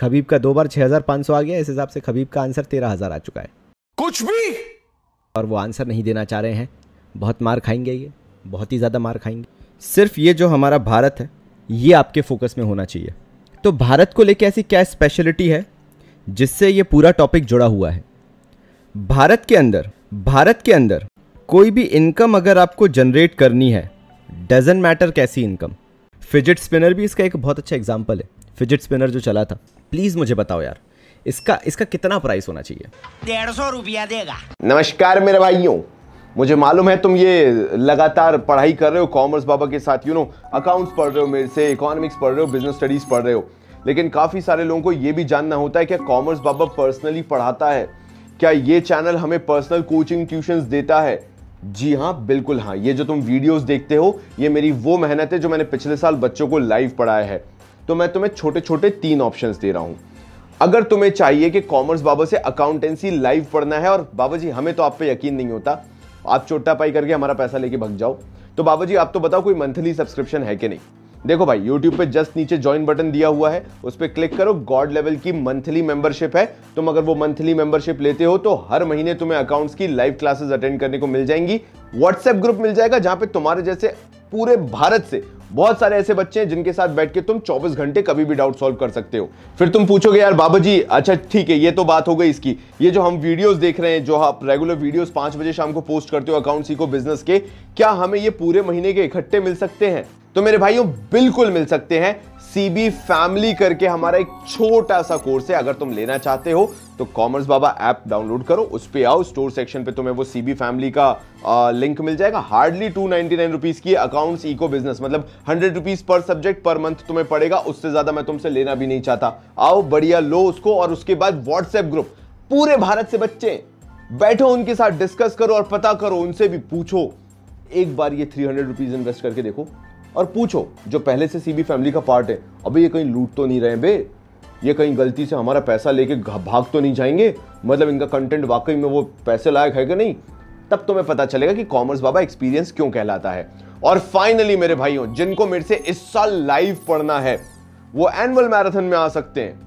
Khabib का दो बार छह हजार पांच सौ आ गया इस हिसाब से खबीब का आंसर तेरह हजार आ चुका है कुछ भी और वो आंसर नहीं देना चाह रहे हैं बहुत मार खाएंगे ये बहुत ही ज़्यादा मार खाएंगे सिर्फ ये जो हमारा भारत है ये आपके फोकस में होना चाहिए तो भारत को लेकर ऐसी क्या स्पेशलिटी है जिससे ये पूरा टॉपिक जुड़ा हुआ है भारत के अंदर भारत के अंदर कोई भी इनकम अगर आपको जनरेट करनी है डजेंट मैटर कैसी इनकम फिजिट स्पिनर भी इसका एक बहुत अच्छा एग्जाम्पल है फिजिट स्पिनर जो चला था प्लीज़ मुझे बताओ यार इसका इसका कितना प्राइस होना चाहिए डेढ़ सौ रुपया देगा नमस्कार मेरे भाइयों मुझे मालूम है तुम ये लगातार पढ़ाई कर रहे हो कॉमर्स बाबा के साथ यू नो अकाउंट्स पढ़ रहे हो मेरे से इकोनॉमिक्स पढ़ रहे हो बिजनेस स्टडीज पढ़ रहे हो लेकिन काफ़ी सारे लोगों को ये भी जानना होता है क्या कॉमर्स बाबा पर्सनली पढ़ाता है क्या ये चैनल हमें पर्सनल कोचिंग ट्यूशन देता है जी हाँ बिल्कुल हाँ ये जो तुम वीडियोस देखते हो ये मेरी वो मेहनत है जो मैंने पिछले साल बच्चों को लाइव पढ़ाया है तो मैं तुम्हें छोटे छोटे तीन ऑप्शन दे रहा हूं अगर तुम्हें चाहिए कि कॉमर्स बाबा से अकाउंटेंसी लाइव पढ़ना है और बाबा जी हमें तो आप पे यकीन नहीं होता आप चोटा पाई करके हमारा पैसा लेके भग जाओ तो बाबा जी आप तो बताओ कोई मंथली सब्सक्रिप्शन है कि नहीं देखो भाई YouTube पे जस्ट नीचे ज्वाइन बटन दिया हुआ है उस पर क्लिक करो गॉड लेवल की मंथली मेंबरशिप है तुम अगर वो मंथली मेंबरशिप लेते हो तो हर महीने तुम्हें अकाउंट्स की लाइव क्लासेस अटेंड करने को मिल जाएंगी व्हाट्सएप ग्रुप मिल जाएगा जहां पे तुम्हारे जैसे पूरे भारत से बहुत सारे ऐसे बच्चे हैं जिनके साथ बैठ के तुम 24 घंटे कभी भी डाउट सॉल्व कर सकते हो फिर तुम पूछोगे यार बाबा जी अच्छा ठीक है ये तो बात हो गई इसकी ये जो हम वीडियोस देख रहे हैं जो आप रेगुलर वीडियोस पांच बजे शाम को पोस्ट करते हो अकाउंट सीखो बिजनेस के क्या हमें ये पूरे महीने के इकट्ठे मिल सकते हैं तो मेरे भाइयों बिल्कुल मिल सकते हैं सीबी फैमिली करके हमारा एक छोटा सा कोर्स है अगर तुम लेना चाहते हो तो कॉमर्स बाबा ऐप डाउनलोड करो उस पर आओ स्टोर सेक्शन पे तुम्हें वो सीबी फैमिली का आ, लिंक मिल जाएगा hardly two ninety nine rupees की अकाउंट्स इको बिजनेस मतलब hundred rupees per subject per month तुम्हें पड़ेगा उससे ज्यादा मैं तुमसे लेना भी नहीं चाहता आओ बढ़िया लो उसको और उसके बाद व्हाट्सएप ग्रुप पूरे भारत से बच्चे बैठो उनके साथ डिस्कस करो और पता करो उनसे भी पूछो एक बार ये थ्री हंड्रेड रुपीज इन्वेस्ट करके देखो और पूछो जो पहले से सीबी फैमिली का पार्ट है अबे ये कहीं लूट तो नहीं रहे बे ये कहीं गलती से हमारा पैसा लेके भाग तो नहीं जाएंगे मतलब इनका कंटेंट वाकई में वो पैसे लायक है कि नहीं तब तुम्हें पता चलेगा कि कॉमर्स बाबा एक्सपीरियंस क्यों कहलाता है और फाइनली मेरे भाइयों जिनको मेरे से इस साल लाइव पढ़ना है वो एनुअल मैराथन में आ सकते हैं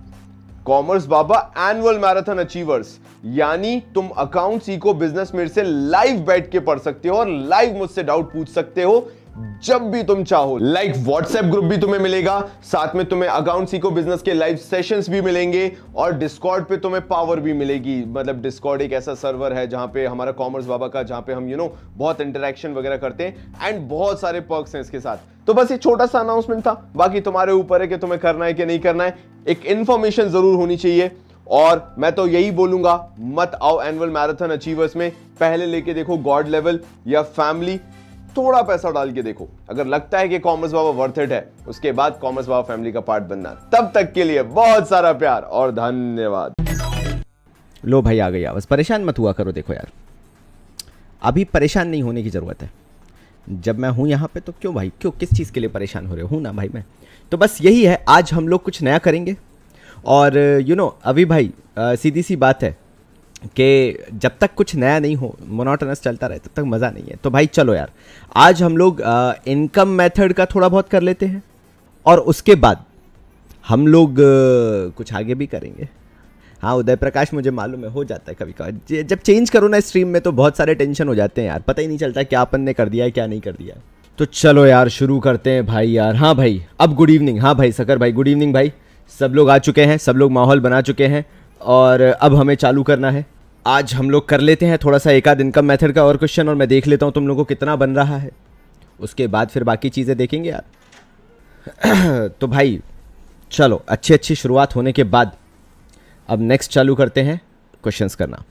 Commerce Baba annual marathon achievers यानी तुम अकाउंट सीखो बिजनेस मेरे से लाइव बैठ के पढ़ सकते हो और लाइव मुझसे डाउट पूछ सकते हो जब भी तुम चाहो लाइक व्हाट्सएप ग्रुप भी तुम्हें मिलेगा साथ में तुम्हें अकाउंट सीखो बिजनेस के लाइव सेशंस भी मिलेंगे और डिस्कॉर्ड पे तुम्हें पावर भी मिलेगी मतलब डिस्कॉर्ड एक ऐसा सर्वर है जहां पे हमारा कॉमर्स बाबा का जहां पे हम यू you नो know, बहुत इंटरेक्शन वगैरह करते हैं एंड बहुत सारे पर्क्स हैं इसके साथ तो बस ये छोटा सा अनाउंसमेंट था बाकी तुम्हारे ऊपर है कि तुम्हें करना है कि नहीं करना है एक इंफॉर्मेशन जरूर होनी चाहिए और मैं तो यही बोलूंगा मत आओ एनुअल मैराथन अचीवर्स में पहले लेके देखो गॉड लेवल या फैमिली थोड़ा पैसा डाल के देखो अगर लगता है कि कॉमर्स बाबा वर्थ इट है उसके बाद कॉमर्स बाबा फैमिली का पार्ट बनना तब तक के लिए बहुत सारा प्यार और धन्यवाद लो भाई आ गई बस परेशान मत हुआ करो देखो यार अभी परेशान नहीं होने की ज़रूरत है जब मैं हूं यहाँ पे तो क्यों भाई क्यों किस चीज़ के लिए परेशान हो रहे हूँ ना भाई मैं तो बस यही है आज हम लोग कुछ नया करेंगे और यू नो अभी भाई सीधी सी बात है कि जब तक कुछ नया नहीं हो मोनोटनस चलता रहे तब तक मज़ा नहीं है तो भाई चलो यार आज हम लोग इनकम मेथड का थोड़ा बहुत कर लेते हैं और उसके बाद हम लोग कुछ आगे भी करेंगे हाँ उदय प्रकाश मुझे मालूम है हो जाता है कभी कभार जब चेंज करो ना स्ट्रीम में तो बहुत सारे टेंशन हो जाते हैं यार पता ही नहीं चलता क्या अपन ने कर दिया है क्या नहीं कर दिया तो चलो यार शुरू करते हैं भाई यार हाँ भाई अब गुड इवनिंग हाँ भाई सकर भाई गुड इवनिंग भाई सब लोग आ चुके हैं सब लोग माहौल बना चुके हैं और अब हमें चालू करना है आज हम लोग कर लेते हैं थोड़ा सा एक आध इनकम मेथड का और क्वेश्चन और मैं देख लेता हूँ तुम लोगों को कितना बन रहा है उसके बाद फिर बाकी चीज़ें देखेंगे यार तो भाई चलो अच्छी अच्छी शुरुआत होने के बाद अब नेक्स्ट चालू करते हैं क्वेश्चंस करना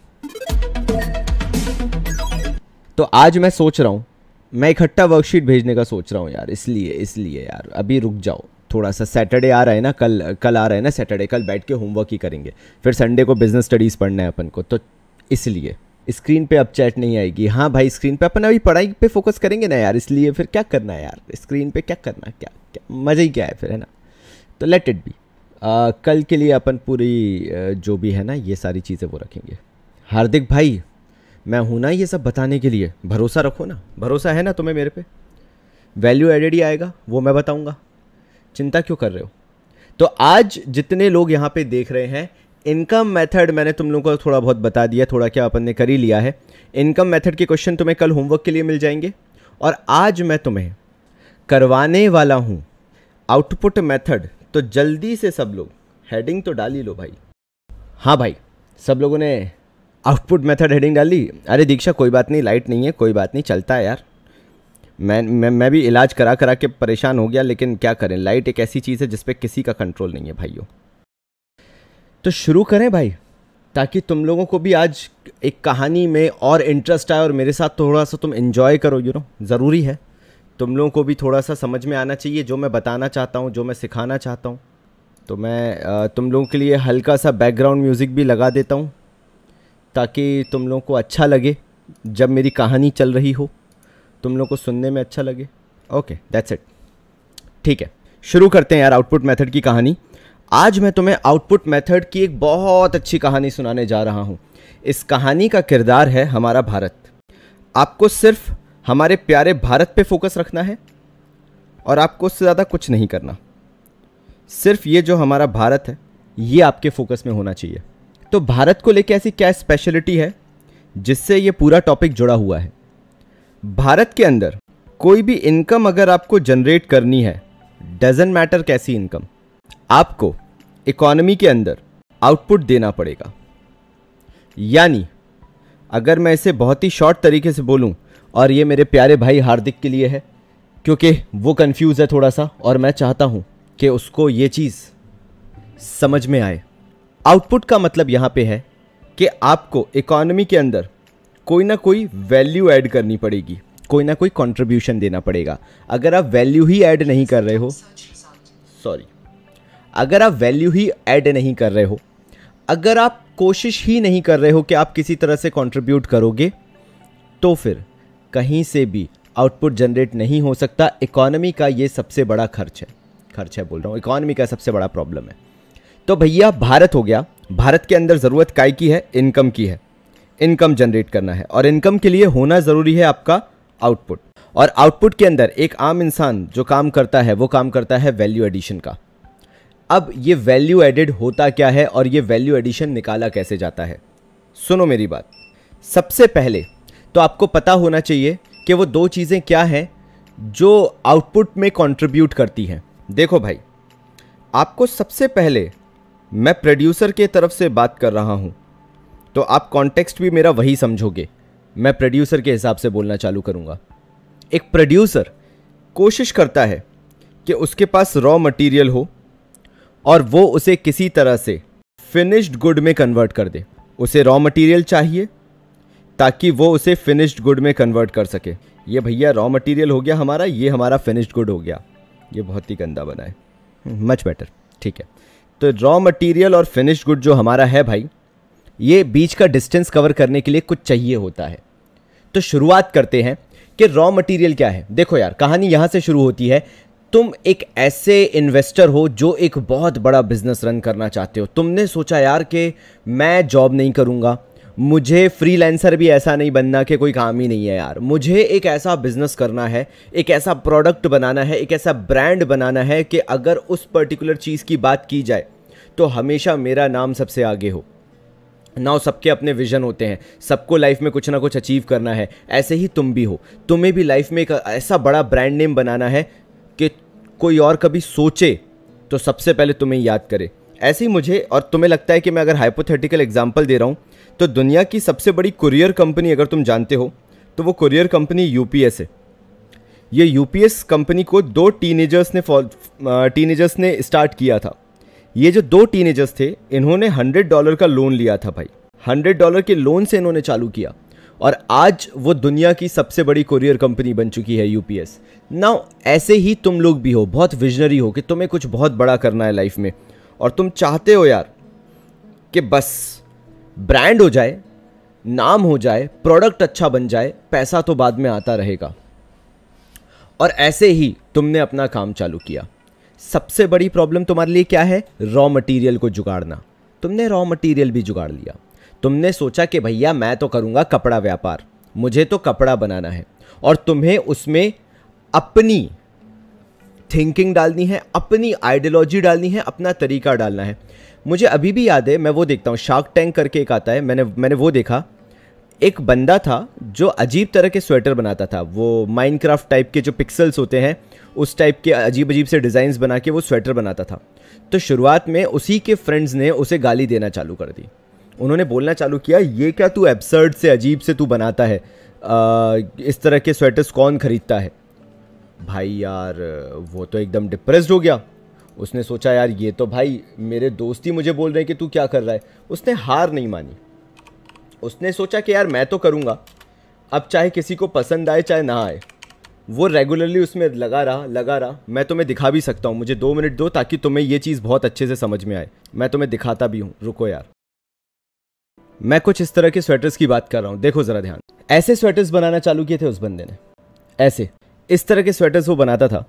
तो आज मैं सोच रहा हूँ मैं इकट्ठा वर्कशीट भेजने का सोच रहा हूँ यार इसलिए इसलिए यार अभी रुक जाओ थोड़ा सा सैटरडे आ रहा है ना कल कल आ रहा है ना सैटरडे कल बैठ के होमवर्क ही करेंगे फिर संडे को बिजनेस स्टडीज़ पढ़ना है अपन को तो इसलिए स्क्रीन पे अब चैट नहीं आएगी हाँ भाई स्क्रीन पे अपन अभी पढ़ाई पे फोकस करेंगे ना यार इसलिए फिर क्या करना है यार स्क्रीन पे क्या करना क्या क्या मज़ा ही क्या है फिर है ना तो लेट इट बी कल के लिए अपन पूरी जो भी है ना ये सारी चीज़ें वो रखेंगे हार्दिक भाई मैं हूँ ना ये सब बताने के लिए भरोसा रखो ना भरोसा है ना तुम्हें मेरे पे वैल्यू एडेड ही आएगा वो मैं बताऊँगा चिंता क्यों कर रहे हो तो आज जितने लोग यहाँ पे देख रहे हैं इनकम मेथड मैंने तुम लोगों को थोड़ा बहुत बता दिया थोड़ा क्या अपन ने कर ही लिया है इनकम मेथड के क्वेश्चन तुम्हें कल होमवर्क के लिए मिल जाएंगे और आज मैं तुम्हें करवाने वाला हूँ आउटपुट मेथड तो जल्दी से सब लोग हेडिंग तो डाल ही लो भाई हाँ भाई सब लोगों ने आउटपुट मेथड हेडिंग डाली अरे दीक्षा कोई बात नहीं लाइट नहीं है कोई बात नहीं चलता है यार मैं मैं मैं भी इलाज करा करा के परेशान हो गया लेकिन क्या करें लाइट एक ऐसी चीज़ है जिस पर किसी का कंट्रोल नहीं है भाइयों तो शुरू करें भाई ताकि तुम लोगों को भी आज एक कहानी में और इंटरेस्ट आए और मेरे साथ थोड़ा सा तुम इन्जॉय करो यू नो ज़रूरी है तुम लोगों को भी थोड़ा सा समझ में आना चाहिए जो मैं बताना चाहता हूँ जो मैं सिखाना चाहता हूँ तो मैं तुम लोगों के लिए हल्का सा बैकग्राउंड म्यूज़िक भी लगा देता हूँ ताकि तुम लोगों को अच्छा लगे जब मेरी कहानी चल रही हो तुम लोगों को सुनने में अच्छा लगे ओके दैट्स इट ठीक है शुरू करते हैं यार आउटपुट मेथड की कहानी आज मैं तुम्हें आउटपुट मेथड की एक बहुत अच्छी कहानी सुनाने जा रहा हूँ इस कहानी का किरदार है हमारा भारत आपको सिर्फ हमारे प्यारे भारत पे फोकस रखना है और आपको उससे ज़्यादा कुछ नहीं करना सिर्फ ये जो हमारा भारत है ये आपके फोकस में होना चाहिए तो भारत को लेकर ऐसी क्या स्पेशलिटी है जिससे ये पूरा टॉपिक जुड़ा हुआ है भारत के अंदर कोई भी इनकम अगर आपको जनरेट करनी है डजेंट मैटर कैसी इनकम आपको इकोनॉमी के अंदर आउटपुट देना पड़ेगा यानी अगर मैं इसे बहुत ही शॉर्ट तरीके से बोलूं और ये मेरे प्यारे भाई हार्दिक के लिए है क्योंकि वो कंफ्यूज है थोड़ा सा और मैं चाहता हूं कि उसको ये चीज़ समझ में आए आउटपुट का मतलब यहाँ पे है कि आपको इकोनॉमी के अंदर कोई ना कोई वैल्यू ऐड करनी पड़ेगी कोई ना कोई कंट्रीब्यूशन देना पड़ेगा अगर आप वैल्यू ही ऐड नहीं कर रहे हो सॉरी अगर आप वैल्यू ही ऐड नहीं कर रहे हो अगर आप कोशिश ही नहीं कर रहे हो कि आप किसी तरह से कंट्रीब्यूट करोगे तो फिर कहीं से भी आउटपुट जनरेट नहीं हो सकता इकोनॉमी का ये सबसे बड़ा खर्च है खर्च है बोल रहा हूँ इकोनॉमी का सबसे बड़ा प्रॉब्लम है तो भैया भारत हो गया भारत के अंदर ज़रूरत काय की है इनकम की है इनकम जनरेट करना है और इनकम के लिए होना ज़रूरी है आपका आउटपुट और आउटपुट के अंदर एक आम इंसान जो काम करता है वो काम करता है वैल्यू एडिशन का अब ये वैल्यू एडेड होता क्या है और ये वैल्यू एडिशन निकाला कैसे जाता है सुनो मेरी बात सबसे पहले तो आपको पता होना चाहिए कि वो दो चीज़ें क्या हैं जो आउटपुट में कंट्रीब्यूट करती हैं देखो भाई आपको सबसे पहले मैं प्रोड्यूसर के तरफ से बात कर रहा हूँ तो आप कॉन्टेक्स्ट भी मेरा वही समझोगे मैं प्रोड्यूसर के हिसाब से बोलना चालू करूँगा एक प्रोड्यूसर कोशिश करता है कि उसके पास रॉ मटेरियल हो और वो उसे किसी तरह से फिनिश्ड गुड में कन्वर्ट कर दे उसे रॉ मटेरियल चाहिए ताकि वो उसे फिनिश्ड गुड में कन्वर्ट कर सके ये भैया रॉ मटेरियल हो गया हमारा ये हमारा फिनिश्ड गुड हो गया ये बहुत ही गंदा बना है मच बेटर ठीक है तो रॉ मटेरियल और फिनिश्ड गुड जो हमारा है भाई ये बीच का डिस्टेंस कवर करने के लिए कुछ चाहिए होता है तो शुरुआत करते हैं कि रॉ मटेरियल क्या है देखो यार कहानी यहाँ से शुरू होती है तुम एक ऐसे इन्वेस्टर हो जो एक बहुत बड़ा बिजनेस रन करना चाहते हो तुमने सोचा यार कि मैं जॉब नहीं करूँगा मुझे फ्रीलांसर भी ऐसा नहीं बनना कि कोई काम ही नहीं है यार मुझे एक ऐसा बिजनेस करना है एक ऐसा प्रोडक्ट बनाना है एक ऐसा ब्रांड बनाना है कि अगर उस पर्टिकुलर चीज़ की बात की जाए तो हमेशा मेरा नाम सबसे आगे हो नाउ सबके अपने विजन होते हैं सबको लाइफ में कुछ ना कुछ अचीव करना है ऐसे ही तुम भी हो तुम्हें भी लाइफ में एक ऐसा बड़ा ब्रांड नेम बनाना है कि कोई और कभी सोचे तो सबसे पहले तुम्हें याद करे ऐसे ही मुझे और तुम्हें लगता है कि मैं अगर हाइपोथेटिकल एग्जाम्पल दे रहा हूँ तो दुनिया की सबसे बड़ी कुरियर कंपनी अगर तुम जानते हो तो वो कुरियर कंपनी यू है ये यू कंपनी को दो टीनेजर्स ने टीनेजर्स ने स्टार्ट किया था ये जो दो टीनेजर्स थे इन्होंने हंड्रेड डॉलर का लोन लिया था भाई हंड्रेड डॉलर के लोन से इन्होंने चालू किया और आज वो दुनिया की सबसे बड़ी कुरियर कंपनी बन चुकी है यूपीएस नाउ ऐसे ही तुम लोग भी हो बहुत विजनरी हो कि तुम्हें कुछ बहुत बड़ा करना है लाइफ में और तुम चाहते हो यार कि बस ब्रांड हो जाए नाम हो जाए प्रोडक्ट अच्छा बन जाए पैसा तो बाद में आता रहेगा और ऐसे ही तुमने अपना काम चालू किया सबसे बड़ी प्रॉब्लम तुम्हारे लिए क्या है रॉ मटेरियल को जुगाड़ना तुमने रॉ मटेरियल भी जुगाड़ लिया तुमने सोचा कि भैया मैं तो करूँगा कपड़ा व्यापार मुझे तो कपड़ा बनाना है और तुम्हें उसमें अपनी थिंकिंग डालनी है अपनी आइडियोलॉजी डालनी है अपना तरीका डालना है मुझे अभी भी याद है मैं वो देखता हूँ शार्क टैंक करके एक आता है मैंने मैंने वो देखा एक बंदा था जो अजीब तरह के स्वेटर बनाता था वो माइनक्राफ्ट टाइप के जो पिक्सल्स होते हैं उस टाइप के अजीब अजीब से डिज़ाइंस बना के वो स्वेटर बनाता था तो शुरुआत में उसी के फ्रेंड्स ने उसे गाली देना चालू कर दी उन्होंने बोलना चालू किया ये क्या तू एब्सर्ड से अजीब से तू बनाता है आ, इस तरह के स्वेटर्स कौन खरीदता है भाई यार वो तो एकदम डिप्रेस्ड हो गया उसने सोचा यार ये तो भाई मेरे दोस्त ही मुझे बोल रहे हैं कि तू क्या कर रहा है उसने हार नहीं मानी उसने सोचा कि यार मैं तो करूँगा अब चाहे किसी को पसंद आए चाहे ना आए वो रेगुलरली उसमें लगा रहा लगा रहा मैं तुम्हें दिखा भी सकता हूँ मुझे दो मिनट दो ताकि तुम्हें ये चीज़ बहुत अच्छे से समझ में आए मैं तुम्हें दिखाता भी हूँ रुको यार मैं कुछ इस तरह के स्वेटर्स की बात कर रहा हूँ देखो ज़रा ध्यान ऐसे स्वेटर्स बनाना चालू किए थे उस बंदे ने ऐसे इस तरह के स्वेटर्स वो बनाता था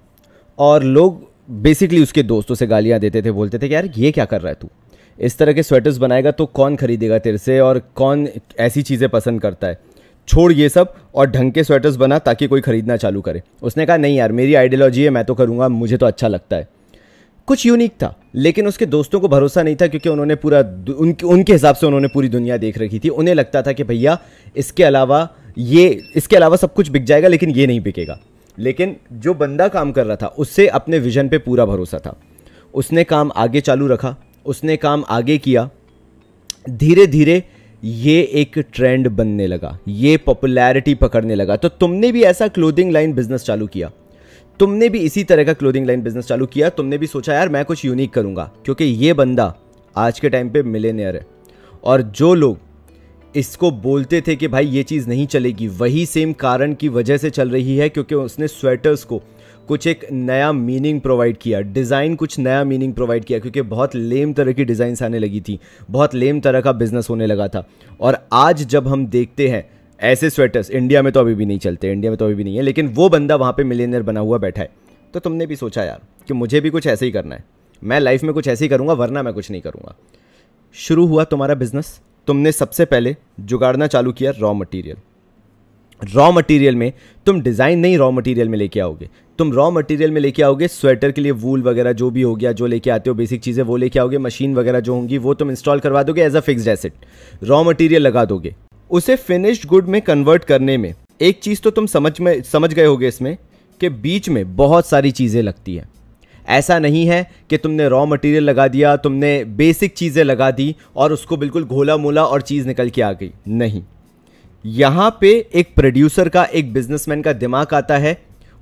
और लोग बेसिकली उसके दोस्तों से गालियाँ देते थे बोलते थे कि यार ये क्या कर रहा है तू इस तरह के स्वेटर्स बनाएगा तो कौन खरीदेगा तेरे से और कौन ऐसी चीज़ें पसंद करता है छोड़ ये सब और ढंग के स्वेटर्स बना ताकि कोई ख़रीदना चालू करे उसने कहा नहीं यार मेरी आइडियोलॉजी है मैं तो करूँगा मुझे तो अच्छा लगता है कुछ यूनिक था लेकिन उसके दोस्तों को भरोसा नहीं था क्योंकि उन्होंने पूरा उनके उनके हिसाब से उन्होंने पूरी दुनिया देख रखी थी उन्हें लगता था कि भैया इसके अलावा ये इसके अलावा सब कुछ बिक जाएगा लेकिन ये नहीं बिकेगा लेकिन जो बंदा काम कर रहा था उससे अपने विजन पे पूरा भरोसा था उसने काम आगे चालू रखा उसने काम आगे किया धीरे धीरे ये एक ट्रेंड बनने लगा ये पॉपुलैरिटी पकड़ने लगा तो तुमने भी ऐसा क्लोथिंग लाइन बिजनेस चालू किया तुमने भी इसी तरह का क्लोथिंग लाइन बिजनेस चालू किया तुमने भी सोचा यार मैं कुछ यूनिक करूँगा क्योंकि ये बंदा आज के टाइम पे मिलेनियर है और जो लोग इसको बोलते थे कि भाई ये चीज़ नहीं चलेगी वही सेम कारण की वजह से चल रही है क्योंकि उसने स्वेटर्स को कुछ एक नया मीनिंग प्रोवाइड किया डिज़ाइन कुछ नया मीनिंग प्रोवाइड किया क्योंकि बहुत लेम तरह की डिज़ाइंस आने लगी थी बहुत लेम तरह का बिजनेस होने लगा था और आज जब हम देखते हैं ऐसे स्वेटर्स इंडिया में तो अभी भी नहीं चलते इंडिया में तो अभी भी नहीं है लेकिन वो बंदा वहाँ पे मिलेनियर बना हुआ बैठा है तो तुमने भी सोचा यार कि मुझे भी कुछ ऐसे ही करना है मैं लाइफ में कुछ ऐसे ही करूँगा वरना मैं कुछ नहीं करूँगा शुरू हुआ तुम्हारा बिजनेस तुमने सबसे पहले जुगाड़ना चालू किया रॉ मटेरियल रॉ मटेरियल में तुम डिज़ाइन नहीं रॉ मटेरियल में लेके आओगे तुम रॉ मटेरियल में लेके आओगे स्वेटर के लिए वूल वगैरह जो भी हो गया जो लेके आते हो बेसिक चीज़ें वो लेके आओगे मशीन वगैरह जो होंगी वो तुम इंस्टॉल करवा दोगे as a fixed asset raw material लगा दोगे उसे फिनिश्ड गुड में कन्वर्ट करने में एक चीज़ तो तुम समझ में समझ गए होगे इसमें कि बीच में बहुत सारी चीज़ें लगती हैं ऐसा नहीं है कि तुमने रॉ मटेरियल लगा दिया तुमने बेसिक चीज़ें लगा दी और उसको बिल्कुल घोला मोला और चीज़ निकल के आ गई नहीं यहाँ पे एक प्रोड्यूसर का एक बिजनेसमैन का दिमाग आता है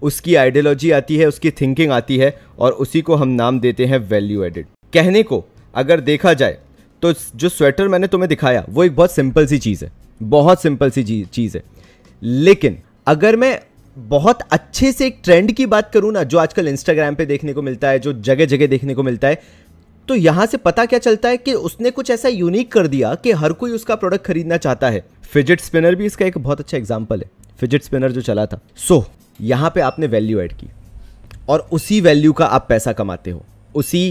उसकी आइडियोलॉजी आती है उसकी थिंकिंग आती है और उसी को हम नाम देते हैं वैल्यू एडिड कहने को अगर देखा जाए तो जो स्वेटर मैंने तुम्हें दिखाया वो एक बहुत सिंपल सी चीज़ है बहुत सिंपल सी चीज़ है लेकिन अगर मैं बहुत अच्छे से एक ट्रेंड की बात करूं ना जो आजकल इंस्टाग्राम पे देखने को मिलता है जो जगह जगह देखने को मिलता है तो यहां से पता क्या चलता है कि उसने कुछ ऐसा यूनिक कर दिया कि हर कोई उसका प्रोडक्ट खरीदना चाहता है फिजिट स्पिनर भी इसका एक बहुत अच्छा एग्जाम्पल है फिजिट स्पिनर जो चला था सो so, यहां पे आपने वैल्यू ऐड की और उसी वैल्यू का आप पैसा कमाते हो उसी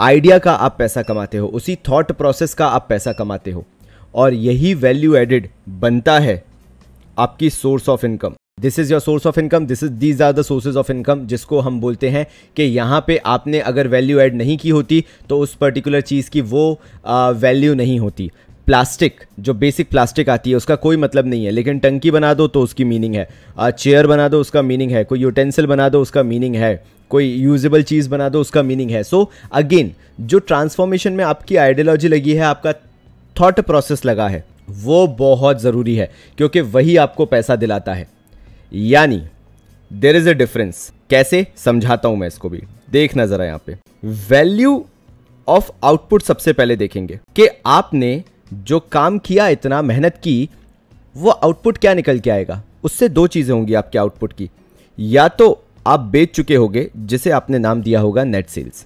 आइडिया का आप पैसा कमाते हो उसी थॉट प्रोसेस का आप पैसा कमाते हो और यही वैल्यू एडेड बनता है आपकी source of income this is your source of income this is these are the sources of income जिसको हम बोलते हैं कि यहाँ पे आपने अगर वैल्यू ऐड नहीं की होती तो उस पर्टिकुलर चीज़ की वो वैल्यू नहीं होती प्लास्टिक जो बेसिक प्लास्टिक आती है उसका कोई मतलब नहीं है लेकिन टंकी बना दो तो उसकी मीनिंग है चेयर बना दो उसका मीनिंग है कोई यूटेंसिल बना दो उसका मीनिंग है कोई यूजेबल चीज़ बना दो उसका मीनिंग है सो so, अगेन जो ट्रांसफॉर्मेशन में आपकी आइडियोलॉजी लगी है आपका थॉट प्रोसेस लगा है वो बहुत ज़रूरी है क्योंकि वही आपको पैसा दिलाता है यानी देर इज़ अ डिफरेंस कैसे समझाता हूँ मैं इसको भी देखना ज़रा यहाँ पे वैल्यू ऑफ आउटपुट सबसे पहले देखेंगे कि आपने जो काम किया इतना मेहनत की वो आउटपुट क्या निकल के आएगा उससे दो चीज़ें होंगी आपके आउटपुट की या तो आप बेच चुके होंगे जिसे आपने नाम दिया होगा नेट सेल्स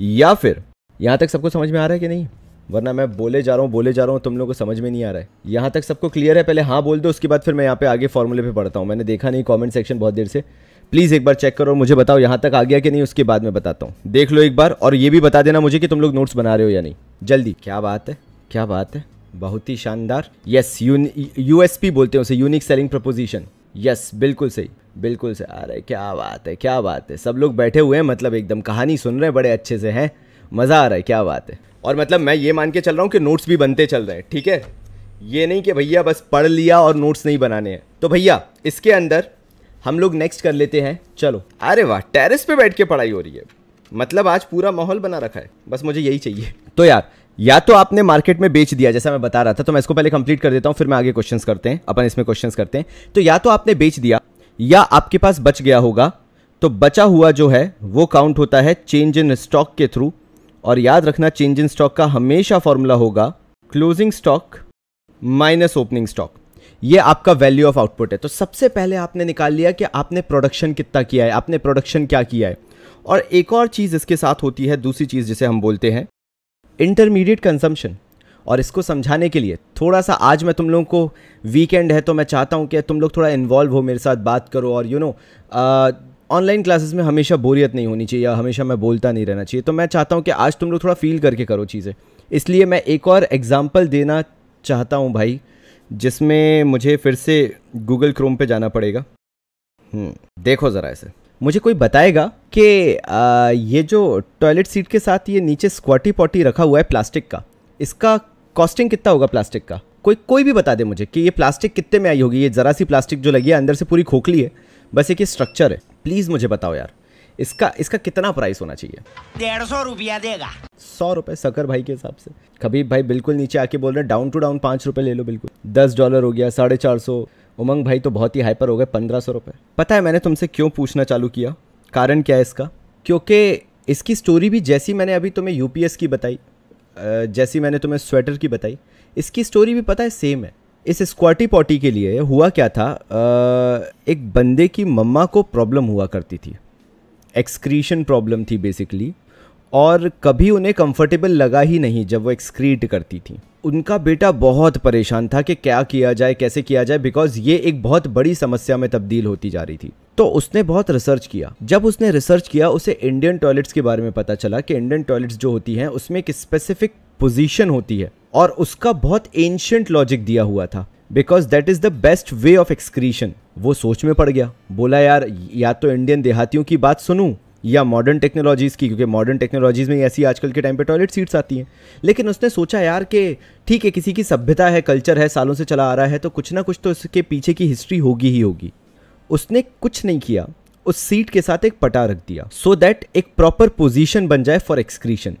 या फिर यहाँ तक सबको समझ में आ रहा है कि नहीं वरना मैं बोले जा रहा हूँ बोले जा रहा हूँ तुम लोगों को समझ में नहीं आ रहा है यहाँ तक सबको क्लियर है पहले हाँ बोल दो उसके बाद फिर मैं यहाँ पे आगे फॉर्मूले पे पढ़ता हूँ मैंने देखा नहीं कमेंट सेक्शन बहुत देर से प्लीज़ एक बार चेक करो और मुझे बताओ यहाँ तक आ गया कि नहीं उसके बाद मैं बताता हूँ देख लो एक बार और ये भी बता देना मुझे कि तुम लोग नोट्स बना रहे हो या नहीं जल्दी क्या बात है क्या बात है बहुत ही शानदार यस यू एस पी बोलते हैं उसे यूनिक सेलिंग प्रपोजिशन यस बिल्कुल सही बिल्कुल सही आ रहा है क्या बात है क्या बात है सब लोग बैठे हुए हैं मतलब एकदम कहानी सुन रहे हैं बड़े अच्छे से हैं मज़ा आ रहा है क्या बात है और मतलब मैं ये मान के चल रहा हूँ कि नोट्स भी बनते चल रहे हैं ठीक है ये नहीं कि भैया बस पढ़ लिया और नोट्स नहीं बनाने हैं तो भैया इसके अंदर हम लोग नेक्स्ट कर लेते हैं चलो अरे वाह टेरिस पे बैठ के पढ़ाई हो रही है मतलब आज पूरा माहौल बना रखा है बस मुझे यही चाहिए तो यार या तो आपने मार्केट में बेच दिया जैसा मैं बता रहा था तो मैं इसको पहले कंप्लीट कर देता हूँ फिर मैं आगे क्वेश्चंस करते हैं अपन इसमें क्वेश्चंस करते हैं तो या तो आपने बेच दिया या आपके पास बच गया होगा तो बचा हुआ जो है वो काउंट होता है चेंज इन स्टॉक के थ्रू और याद रखना चेंज इन स्टॉक का हमेशा फॉर्मूला होगा closing stock minus opening stock ये आपका वैल्यू ऑफ आउटपुट है तो सबसे पहले आपने निकाल लिया कि आपने प्रोडक्शन कितना किया है आपने प्रोडक्शन क्या किया है और एक और चीज़ इसके साथ होती है दूसरी चीज़ जिसे हम बोलते हैं इंटरमीडिएट कंजम्पशन और इसको समझाने के लिए थोड़ा सा आज मैं तुम लोगों को वीकेंड है तो मैं चाहता हूँ कि तुम लोग थोड़ा इन्वॉल्व हो मेरे साथ बात करो और you you know know, online classes में हमेशा बोरियत नहीं होनी चाहिए या हमेशा मैं बोलता नहीं रहना चाहिए तो मैं चाहता हूँ कि आज तुम लोग थोड़ा फील करके करो चीज़ें इसलिए मैं एक और एग्ज़ाम्पल देना चाहता हूँ भाई जिसमें मुझे फिर से गूगल क्रोम पे जाना पड़ेगा हम्म, देखो ज़रा ऐसे मुझे कोई बताएगा कि ये जो टॉयलेट सीट के साथ ये नीचे स्क्वाटी पॉटी रखा हुआ है प्लास्टिक का इसका कॉस्टिंग कितना होगा प्लास्टिक का कोई कोई भी बता दे मुझे कि ये प्लास्टिक कितने में आई होगी ये ज़रा सी प्लास्टिक जो लगी है अंदर से पूरी खोखली है बस एक स्ट्रक्चर है प्लीज़ मुझे बताओ यार इसका इसका कितना प्राइस होना चाहिए डेढ़ सौ रुपया देगा सौ रुपये सकर भाई के हिसाब से कभी भाई बिल्कुल नीचे आके बोल रहे डाउन टू डाउन पाँच रुपये ले लो बिल्कुल दस डॉलर हो गया साढ़े चार सौ उमंग भाई तो बहुत ही हाइपर हो गए पंद्रह सौ रुपये पता है मैंने तुमसे क्यों पूछना चालू किया कारण क्या है इसका क्योंकि इसकी स्टोरी भी जैसी मैंने अभी तुम्हें यूपीएस की बताई जैसी मैंने तुम्हें स्वेटर की बताई इसकी स्टोरी भी पता है सेम है इस स्क्वाटी पॉटी के लिए हुआ क्या था आ, एक बंदे की मम्मा को प्रॉब्लम हुआ करती थी एक्सक्रीशन प्रॉब्लम थी बेसिकली और कभी उन्हें कंफर्टेबल लगा ही नहीं जब वो एक्सक्रीट करती थी उनका बेटा बहुत परेशान था कि क्या किया जाए कैसे किया जाए बिकॉज ये एक बहुत बड़ी समस्या में तब्दील होती जा रही थी तो उसने बहुत रिसर्च किया जब उसने रिसर्च किया उसे इंडियन टॉयलेट्स के बारे में पता चला कि इंडियन टॉयलेट्स जो होती हैं उसमें एक स्पेसिफिक पोजीशन होती है और उसका बहुत एंशंट लॉजिक दिया हुआ था because that is the best way of excretion वो सोच में पड़ गया बोला यार या तो इंडियन देहातियों की बात सुनूं या मॉडर्न टेक्नोलॉजीज़ की क्योंकि मॉडर्न टेक्नोलॉजीज़ में ऐसी आजकल के टाइम पे टॉयलेट सीट्स आती हैं लेकिन उसने सोचा यार कि ठीक है किसी की सभ्यता है कल्चर है सालों से चला आ रहा है तो कुछ ना कुछ तो इसके पीछे की हिस्ट्री होगी ही होगी उसने कुछ नहीं किया उस सीट के साथ एक पटा रख दिया सो so दैट एक प्रॉपर पोजिशन बन जाए फॉर एक्सक्रीशन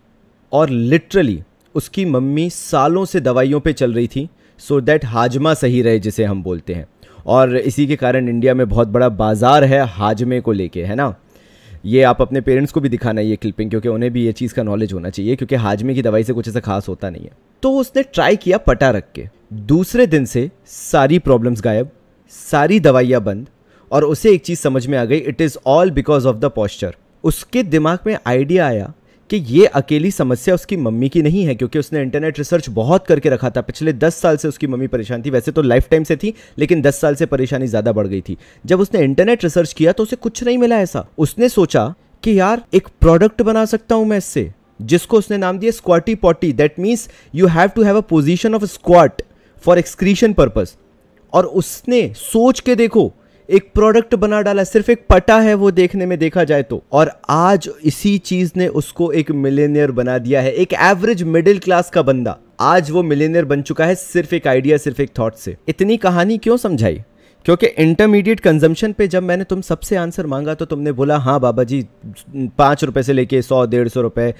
और लिटरली उसकी मम्मी सालों से दवाइयों पे चल रही थी सो so दैट हाजमा सही रहे जिसे हम बोलते हैं और इसी के कारण इंडिया में बहुत बड़ा बाज़ार है हाजमे को लेके है ना ये आप अपने पेरेंट्स को भी दिखाना ये क्लिपिंग क्योंकि उन्हें भी ये चीज़ का नॉलेज होना चाहिए क्योंकि हाजमे की दवाई से कुछ ऐसा खास होता नहीं है तो उसने ट्राई किया पटा रख के दूसरे दिन से सारी प्रॉब्लम्स गायब सारी दवाइयाँ बंद और उसे एक चीज़ समझ में आ गई it is all because of the posture उसके दिमाग में आइडिया आया कि ये अकेली समस्या उसकी मम्मी की नहीं है क्योंकि उसने इंटरनेट रिसर्च बहुत करके रखा था पिछले दस साल से उसकी मम्मी परेशान थी वैसे तो लाइफ टाइम से थी लेकिन दस साल से परेशानी ज़्यादा बढ़ गई थी जब उसने इंटरनेट रिसर्च किया तो उसे कुछ नहीं मिला ऐसा उसने सोचा कि यार एक प्रोडक्ट बना सकता हूं मैं इससे जिसको उसने नाम दिया squatty potty that means you have to have a position of squat for excretion purpose और उसने सोच के देखो एक प्रोडक्ट बना डाला सिर्फ एक पटा है वो देखने में देखा जाए तो और आज इसी चीज ने उसको एक मिलेनियर बना दिया है एक एवरेज मिडिल क्लास का बंदा आज वो मिलेनियर बन चुका है सिर्फ एक आइडिया सिर्फ एक थॉट से इतनी कहानी क्यों समझाई क्योंकि इंटरमीडिएट कंजम्पशन पे जब मैंने तुम सबसे आंसर मांगा तो तुमने बोला हाँ बाबा जी पाँच रुपये से लेके सौ डेढ़ सौ रुपये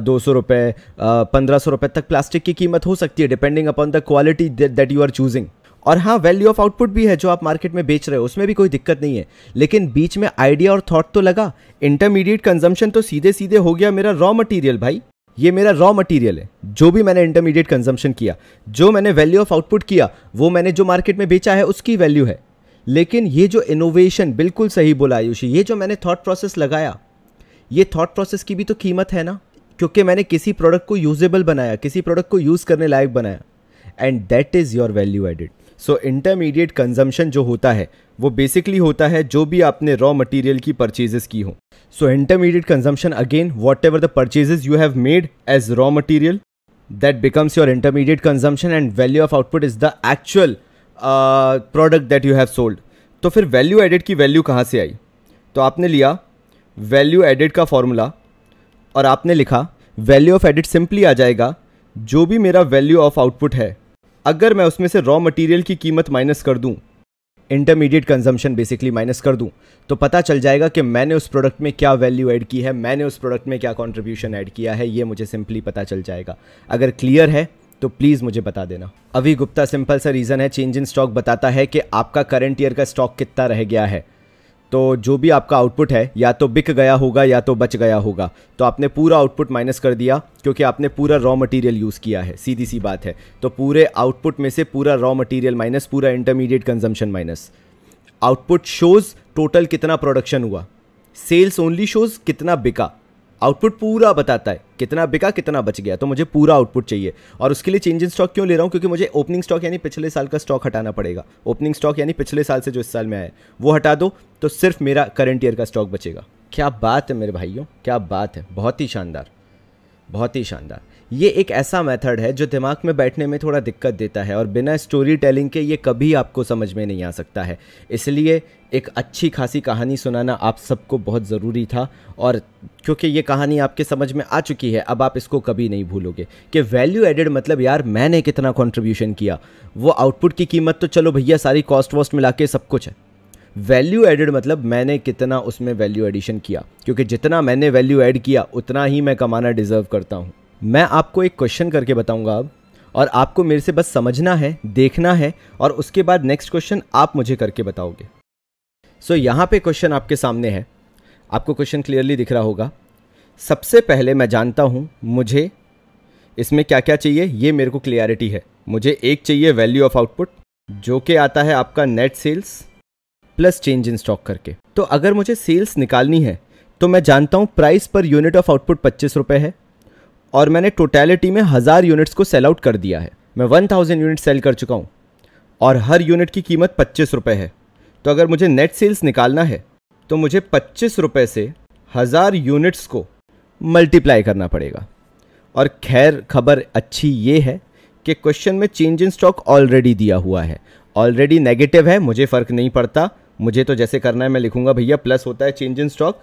दो सौ रुपये पंद्रह सौ रुपये तक प्लास्टिक की कीमत हो सकती है depending upon the quality that you are choosing और हाँ वैल्यू ऑफ आउटपुट भी है जो आप मार्केट में बेच रहे हो उसमें भी कोई दिक्कत नहीं है लेकिन बीच में आइडिया और थॉट तो लगा इंटरमीडिएट कंजम्पशन तो सीधे सीधे हो गया मेरा रॉ मटेरियल भाई ये मेरा रॉ मटेरियल है जो भी मैंने इंटरमीडिएट कंजम्पशन किया जो मैंने वैल्यू ऑफ आउटपुट किया वो मैंने जो मार्केट में बेचा है उसकी वैल्यू है लेकिन ये जो इनोवेशन बिल्कुल सही बोला आयुषी ये जो मैंने थॉट प्रोसेस लगाया ये थॉट प्रोसेस की भी तो कीमत है ना क्योंकि मैंने किसी प्रोडक्ट को यूजेबल बनाया किसी प्रोडक्ट को यूज़ करने लायक बनाया and that is your value added so intermediate consumption जो होता है वो बेसिकली होता है जो भी आपने रॉ मटेरियल की परचेजेस की हो so intermediate consumption again whatever the purchases you have made as raw material that becomes your intermediate consumption and value of output is the actual product that you have sold तो फिर value edit की value कहाँ से आई तो आपने लिया value edit का formula और आपने लिखा वैल्यू ऑफ एडिट सिंपली आ जाएगा जो भी मेरा वैल्यू ऑफ आउटपुट है अगर मैं उसमें से रॉ मटेरियल की कीमत माइनस कर दूं इंटरमीडिएट कंजम्पशन बेसिकली माइनस कर दूं तो पता चल जाएगा कि मैंने उस प्रोडक्ट में क्या वैल्यू ऐड की है मैंने उस प्रोडक्ट में क्या कंट्रीब्यूशन ऐड किया है ये मुझे सिंपली पता चल जाएगा अगर क्लियर है तो प्लीज़ मुझे बता देना अभी गुप्ता सिंपल सा रीज़न है चेंज इन स्टॉक बताता है कि आपका करंट ईयर का स्टॉक कितना रह गया है तो जो भी आपका आउटपुट है या तो बिक गया होगा या तो बच गया होगा तो आपने पूरा आउटपुट माइनस कर दिया क्योंकि आपने पूरा रॉ मटेरियल यूज़ किया है सीधी सी बात है तो पूरे आउटपुट में से पूरा रॉ मटेरियल माइनस पूरा intermediate consumption minus output shows total कितना प्रोडक्शन हुआ सेल्स ओनली शोज़ कितना बिका आउटपुट पूरा बताता है कितना बिका कितना बच गया तो मुझे पूरा आउटपुट चाहिए और उसके लिए चेंज इन स्टॉक क्यों ले रहा हूँ क्योंकि मुझे ओपनिंग स्टॉक यानी पिछले साल का स्टॉक हटाना पड़ेगा ओपनिंग स्टॉक यानी पिछले साल से जो इस साल में आया वो हटा दो तो सिर्फ मेरा करंट ईयर का स्टॉक बचेगा क्या बात है मेरे भाइयों क्या बात है बहुत ही शानदार बहुत ही शानदार ये एक ऐसा मेथड है जो दिमाग में बैठने में थोड़ा दिक्कत देता है और बिना स्टोरी टेलिंग के ये कभी आपको समझ में नहीं आ सकता है इसलिए एक अच्छी खासी कहानी सुनाना आप सबको बहुत ज़रूरी था और क्योंकि ये कहानी आपके समझ में आ चुकी है अब आप इसको कभी नहीं भूलोगे कि वैल्यू एडेड मतलब यार मैंने कितना कंट्रीब्यूशन किया वो आउटपुट की कीमत तो चलो भैया सारी कॉस्ट वॉस्ट मिला के सब कुछ है वैल्यू एडेड मतलब मैंने कितना उसमें वैल्यू एडिशन किया क्योंकि जितना मैंने वैल्यू एड किया उतना ही मैं कमाना डिज़र्व करता हूँ मैं आपको एक क्वेश्चन करके बताऊँगा अब और आपको मेरे से बस समझना है देखना है और उसके बाद नेक्स्ट क्वेश्चन आप मुझे करके बताओगे सो so, यहाँ पे क्वेश्चन आपके सामने है आपको क्वेश्चन क्लियरली दिख रहा होगा सबसे पहले मैं जानता हूँ मुझे इसमें क्या क्या चाहिए ये मेरे को क्लियरिटी है मुझे एक चाहिए वैल्यू ऑफ आउटपुट जो कि आता है आपका net sales plus change in stock करके तो अगर मुझे सेल्स निकालनी है तो मैं जानता हूँ price per unit of output पच्चीस रुपये है और मैंने टोटैलिटी में हज़ार यूनिट्स को सेल आउट कर दिया है मैं वन थाउजेंड यूनिट सेल कर चुका हूँ और हर यूनिट की कीमत पच्चीस रुपये है तो अगर मुझे नेट सेल्स निकालना है तो मुझे पच्चीस रुपये से हज़ार यूनिट्स को मल्टीप्लाई करना पड़ेगा और खैर खबर अच्छी ये है कि क्वेश्चन में चेंज इन स्टॉक ऑलरेडी दिया हुआ है ऑलरेडी नेगेटिव है मुझे फ़र्क नहीं पड़ता मुझे तो जैसे करना है मैं लिखूंगा भैया प्लस होता है चेंज इन स्टॉक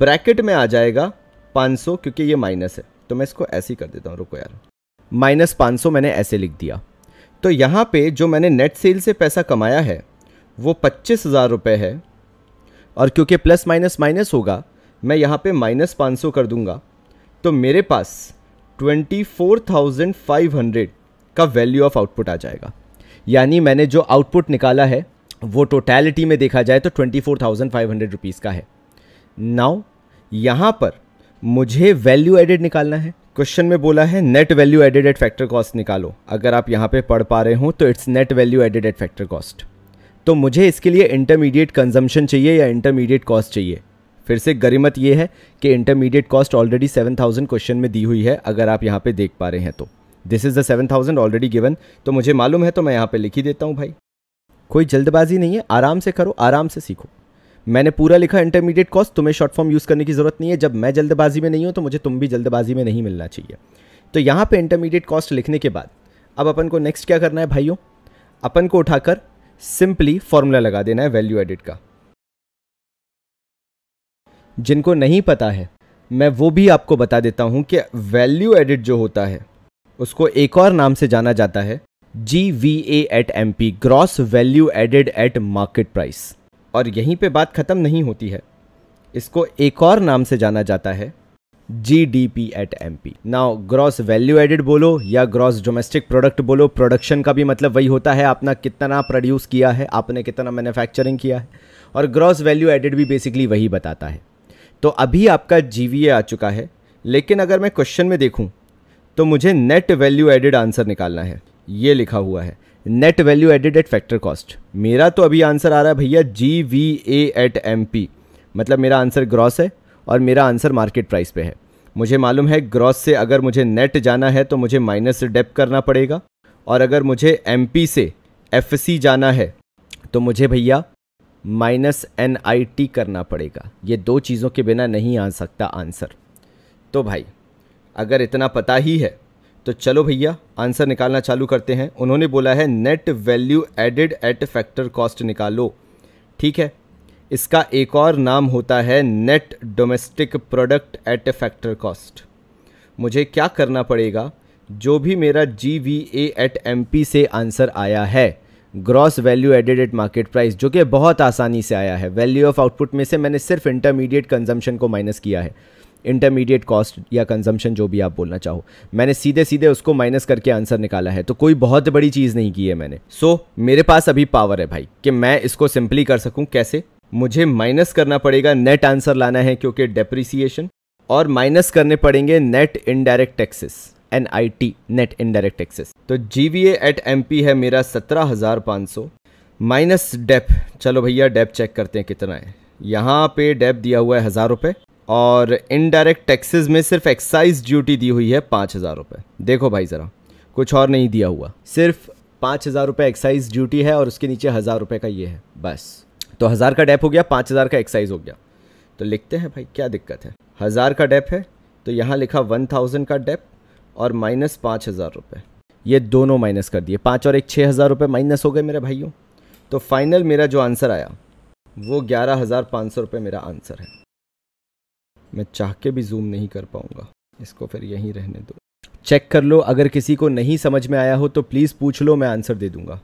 ब्रैकेट में आ जाएगा 500 क्योंकि ये माइनस है तो मैं इसको ऐसे ही कर देता हूँ रुको यार माइनस पाँच मैंने ऐसे लिख दिया तो यहाँ पे जो मैंने नेट सेल से पैसा कमाया है वो पच्चीस हज़ार रुपये है और क्योंकि प्लस माइनस माइनस होगा मैं यहाँ पे माइनस पाँच सौ कर दूंगा तो मेरे पास twenty four thousand five hundred का वैल्यू ऑफ आउटपुट आ जाएगा यानी मैंने जो आउटपुट निकाला है वो टोटैलिटी में देखा जाए तो twenty four thousand five hundred rupees का है नाउ यहाँ पर मुझे वैल्यू एडेड निकालना है क्वेश्चन में बोला है net value added at factor cost निकालो अगर आप यहाँ पे पढ़ पा रहे हो तो it's net value added at factor cost तो मुझे इसके लिए इंटरमीडिएट कंजम्पशन चाहिए या इंटरमीडिएट कॉस्ट चाहिए फिर से गरीमत ये है कि intermediate cost already seven thousand question में दी हुई है अगर आप यहाँ पे देख पा रहे हैं तो this is the seven thousand already given तो मुझे मालूम है तो मैं यहाँ पे लिख ही देता हूँ भाई कोई जल्दबाजी नहीं है आराम से करो आराम से सीखो मैंने पूरा लिखा इंटरमीडिएट कॉस्ट तुम्हें शॉर्ट फॉर्म यूज़ करने की ज़रूरत नहीं है जब मैं जल्दबाजी में नहीं हूँ तो मुझे तुम भी जल्दबाजी में नहीं मिलना चाहिए तो यहाँ पर इंटरमीडिएट कॉस्ट लिखने के बाद अब अपन को नेक्स्ट क्या करना है भाइयों अपन को उठाकर सिंपली फॉर्मूला लगा देना है वैल्यू एडिट का जिनको नहीं पता है मैं वो भी आपको बता देता हूं कि वैल्यू एडिट जो होता है उसको एक और नाम से जाना जाता है G V A at M P gross value added at market price और यहीं पे बात ख़त्म नहीं होती है इसको एक और नाम से जाना जाता है G D P at M P now gross value added बोलो या ग्रॉस डोमेस्टिक प्रोडक्ट बोलो प्रोडक्शन का भी मतलब वही होता है आपने कितना प्रोड्यूस किया है आपने कितना मैन्युफैक्चरिंग किया है और ग्रॉस वैल्यू एडेड भी बेसिकली वही बताता है तो अभी आपका जी आ चुका है लेकिन अगर मैं क्वेश्चन में देखूँ तो मुझे नेट वैल्यू एडेड आंसर निकालना है ये लिखा हुआ है net value added at factor cost मेरा तो अभी आंसर आ रहा है भैया G V A at M P मतलब मेरा आंसर ग्रॉस है और मेरा आंसर मार्केट प्राइस पे है मुझे मालूम है ग्रॉस से अगर मुझे नेट जाना है तो मुझे माइनस डेप करना पड़ेगा और अगर मुझे एम से एफ जाना है तो मुझे भैया माइनस एन करना पड़ेगा ये दो चीज़ों के बिना नहीं आ सकता आंसर तो भाई अगर इतना पता ही है तो चलो भैया आंसर निकालना चालू करते हैं उन्होंने बोला है net value added at factor cost निकालो ठीक है इसका एक और नाम होता है net domestic product at a factor cost मुझे क्या करना पड़ेगा जो भी मेरा G V A at M P से आंसर आया है gross value added at market price जो कि बहुत आसानी से आया है वैल्यू ऑफ आउटपुट में से मैंने सिर्फ इंटरमीडिएट कंजम्पशन को माइनस किया है इंटरमीडिएट कॉस्ट या कंजम्पशन जो भी आप बोलना चाहो मैंने सीधे सीधे उसको माइनस करके आंसर निकाला है तो कोई बहुत बड़ी चीज़ नहीं की है मैंने सो so, मेरे पास अभी पावर है भाई कि मैं इसको सिंपली कर सकूँ कैसे मुझे माइनस करना पड़ेगा नेट आंसर लाना है क्योंकि डेप्रिसिएशन और माइनस करने पड़ेंगे net indirect taxes N I T net indirect taxes तो G V at M P है मेरा सत्रह हज़ार पाँच सौ माइनस डेप चलो भैया डेप चेक करते हैं कितना है यहाँ पे डेप दिया हुआ है हज़ार रुपये और इनडायरेक्ट टैक्सेस में सिर्फ एक्साइज ड्यूटी दी हुई है पाँच हज़ार रुपये देखो भाई ज़रा कुछ और नहीं दिया हुआ सिर्फ पाँच हज़ार रुपये एक्साइज ड्यूटी है और उसके नीचे हज़ार रुपये का ये है बस तो हज़ार का डैप हो गया पाँच हज़ार का एक्साइज हो गया तो लिखते हैं भाई क्या दिक्कत है हज़ार का डैप है तो यहाँ लिखा वन थाउजेंड का डैप और माइनस पाँच हज़ार रुपये ये दोनों माइनस कर दिए पाँच और एक छः हज़ार रुपये माइनस हो गए मेरे भाइयों तो फाइनल मेरा जो आंसर आया वो ग्यारह हज़ार पाँच सौ रुपये मेरा आंसर है मैं चाह के भी जूम नहीं कर पाऊँगा इसको फिर यहीं रहने दो चेक कर लो अगर किसी को नहीं समझ में आया हो तो प्लीज़ पूछ लो मैं आंसर दे दूँगा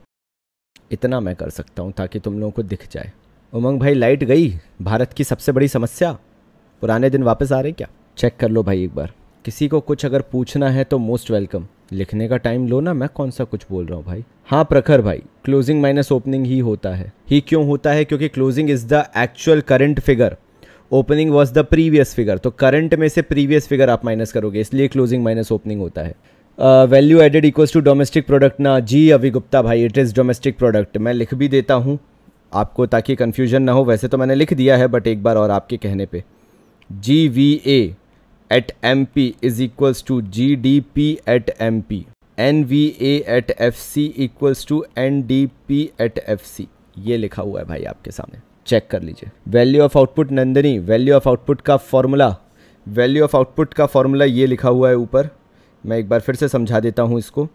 इतना मैं कर सकता हूँ ताकि तुम लोगों को दिख जाए उमंग भाई लाइट गई भारत की सबसे बड़ी समस्या पुराने दिन वापस आ रहे क्या चेक कर लो भाई एक बार किसी को कुछ अगर पूछना है तो मोस्ट वेलकम लिखने का टाइम लो ना मैं कौन सा कुछ बोल रहा हूँ भाई हाँ प्रखर भाई क्लोजिंग माइनस ओपनिंग ही होता है ही क्यों होता है क्योंकि closing is the actual current figure opening was the previous figure तो करंट में से प्रीवियस फिगर आप माइनस करोगे इसलिए क्लोजिंग माइनस ओपनिंग होता है value added equals to domestic product ना जी अभी गुप्ता भाई इट इज़ डोमेस्टिक प्रोडक्ट मैं लिख भी देता हूँ आपको ताकि कन्फ्यूजन ना हो वैसे तो मैंने लिख दिया है बट एक बार और आपके कहने पे G V A at M P is equals to G D P at M P N V A at F C equals to N D P at F C ये लिखा हुआ है भाई आपके सामने चेक कर लीजिए value of output Nandini value of output का फॉर्मूला वैल्यू ऑफ आउटपुट का फॉर्मूला ये लिखा हुआ है ऊपर मैं एक बार फिर से समझा देता हूँ इसको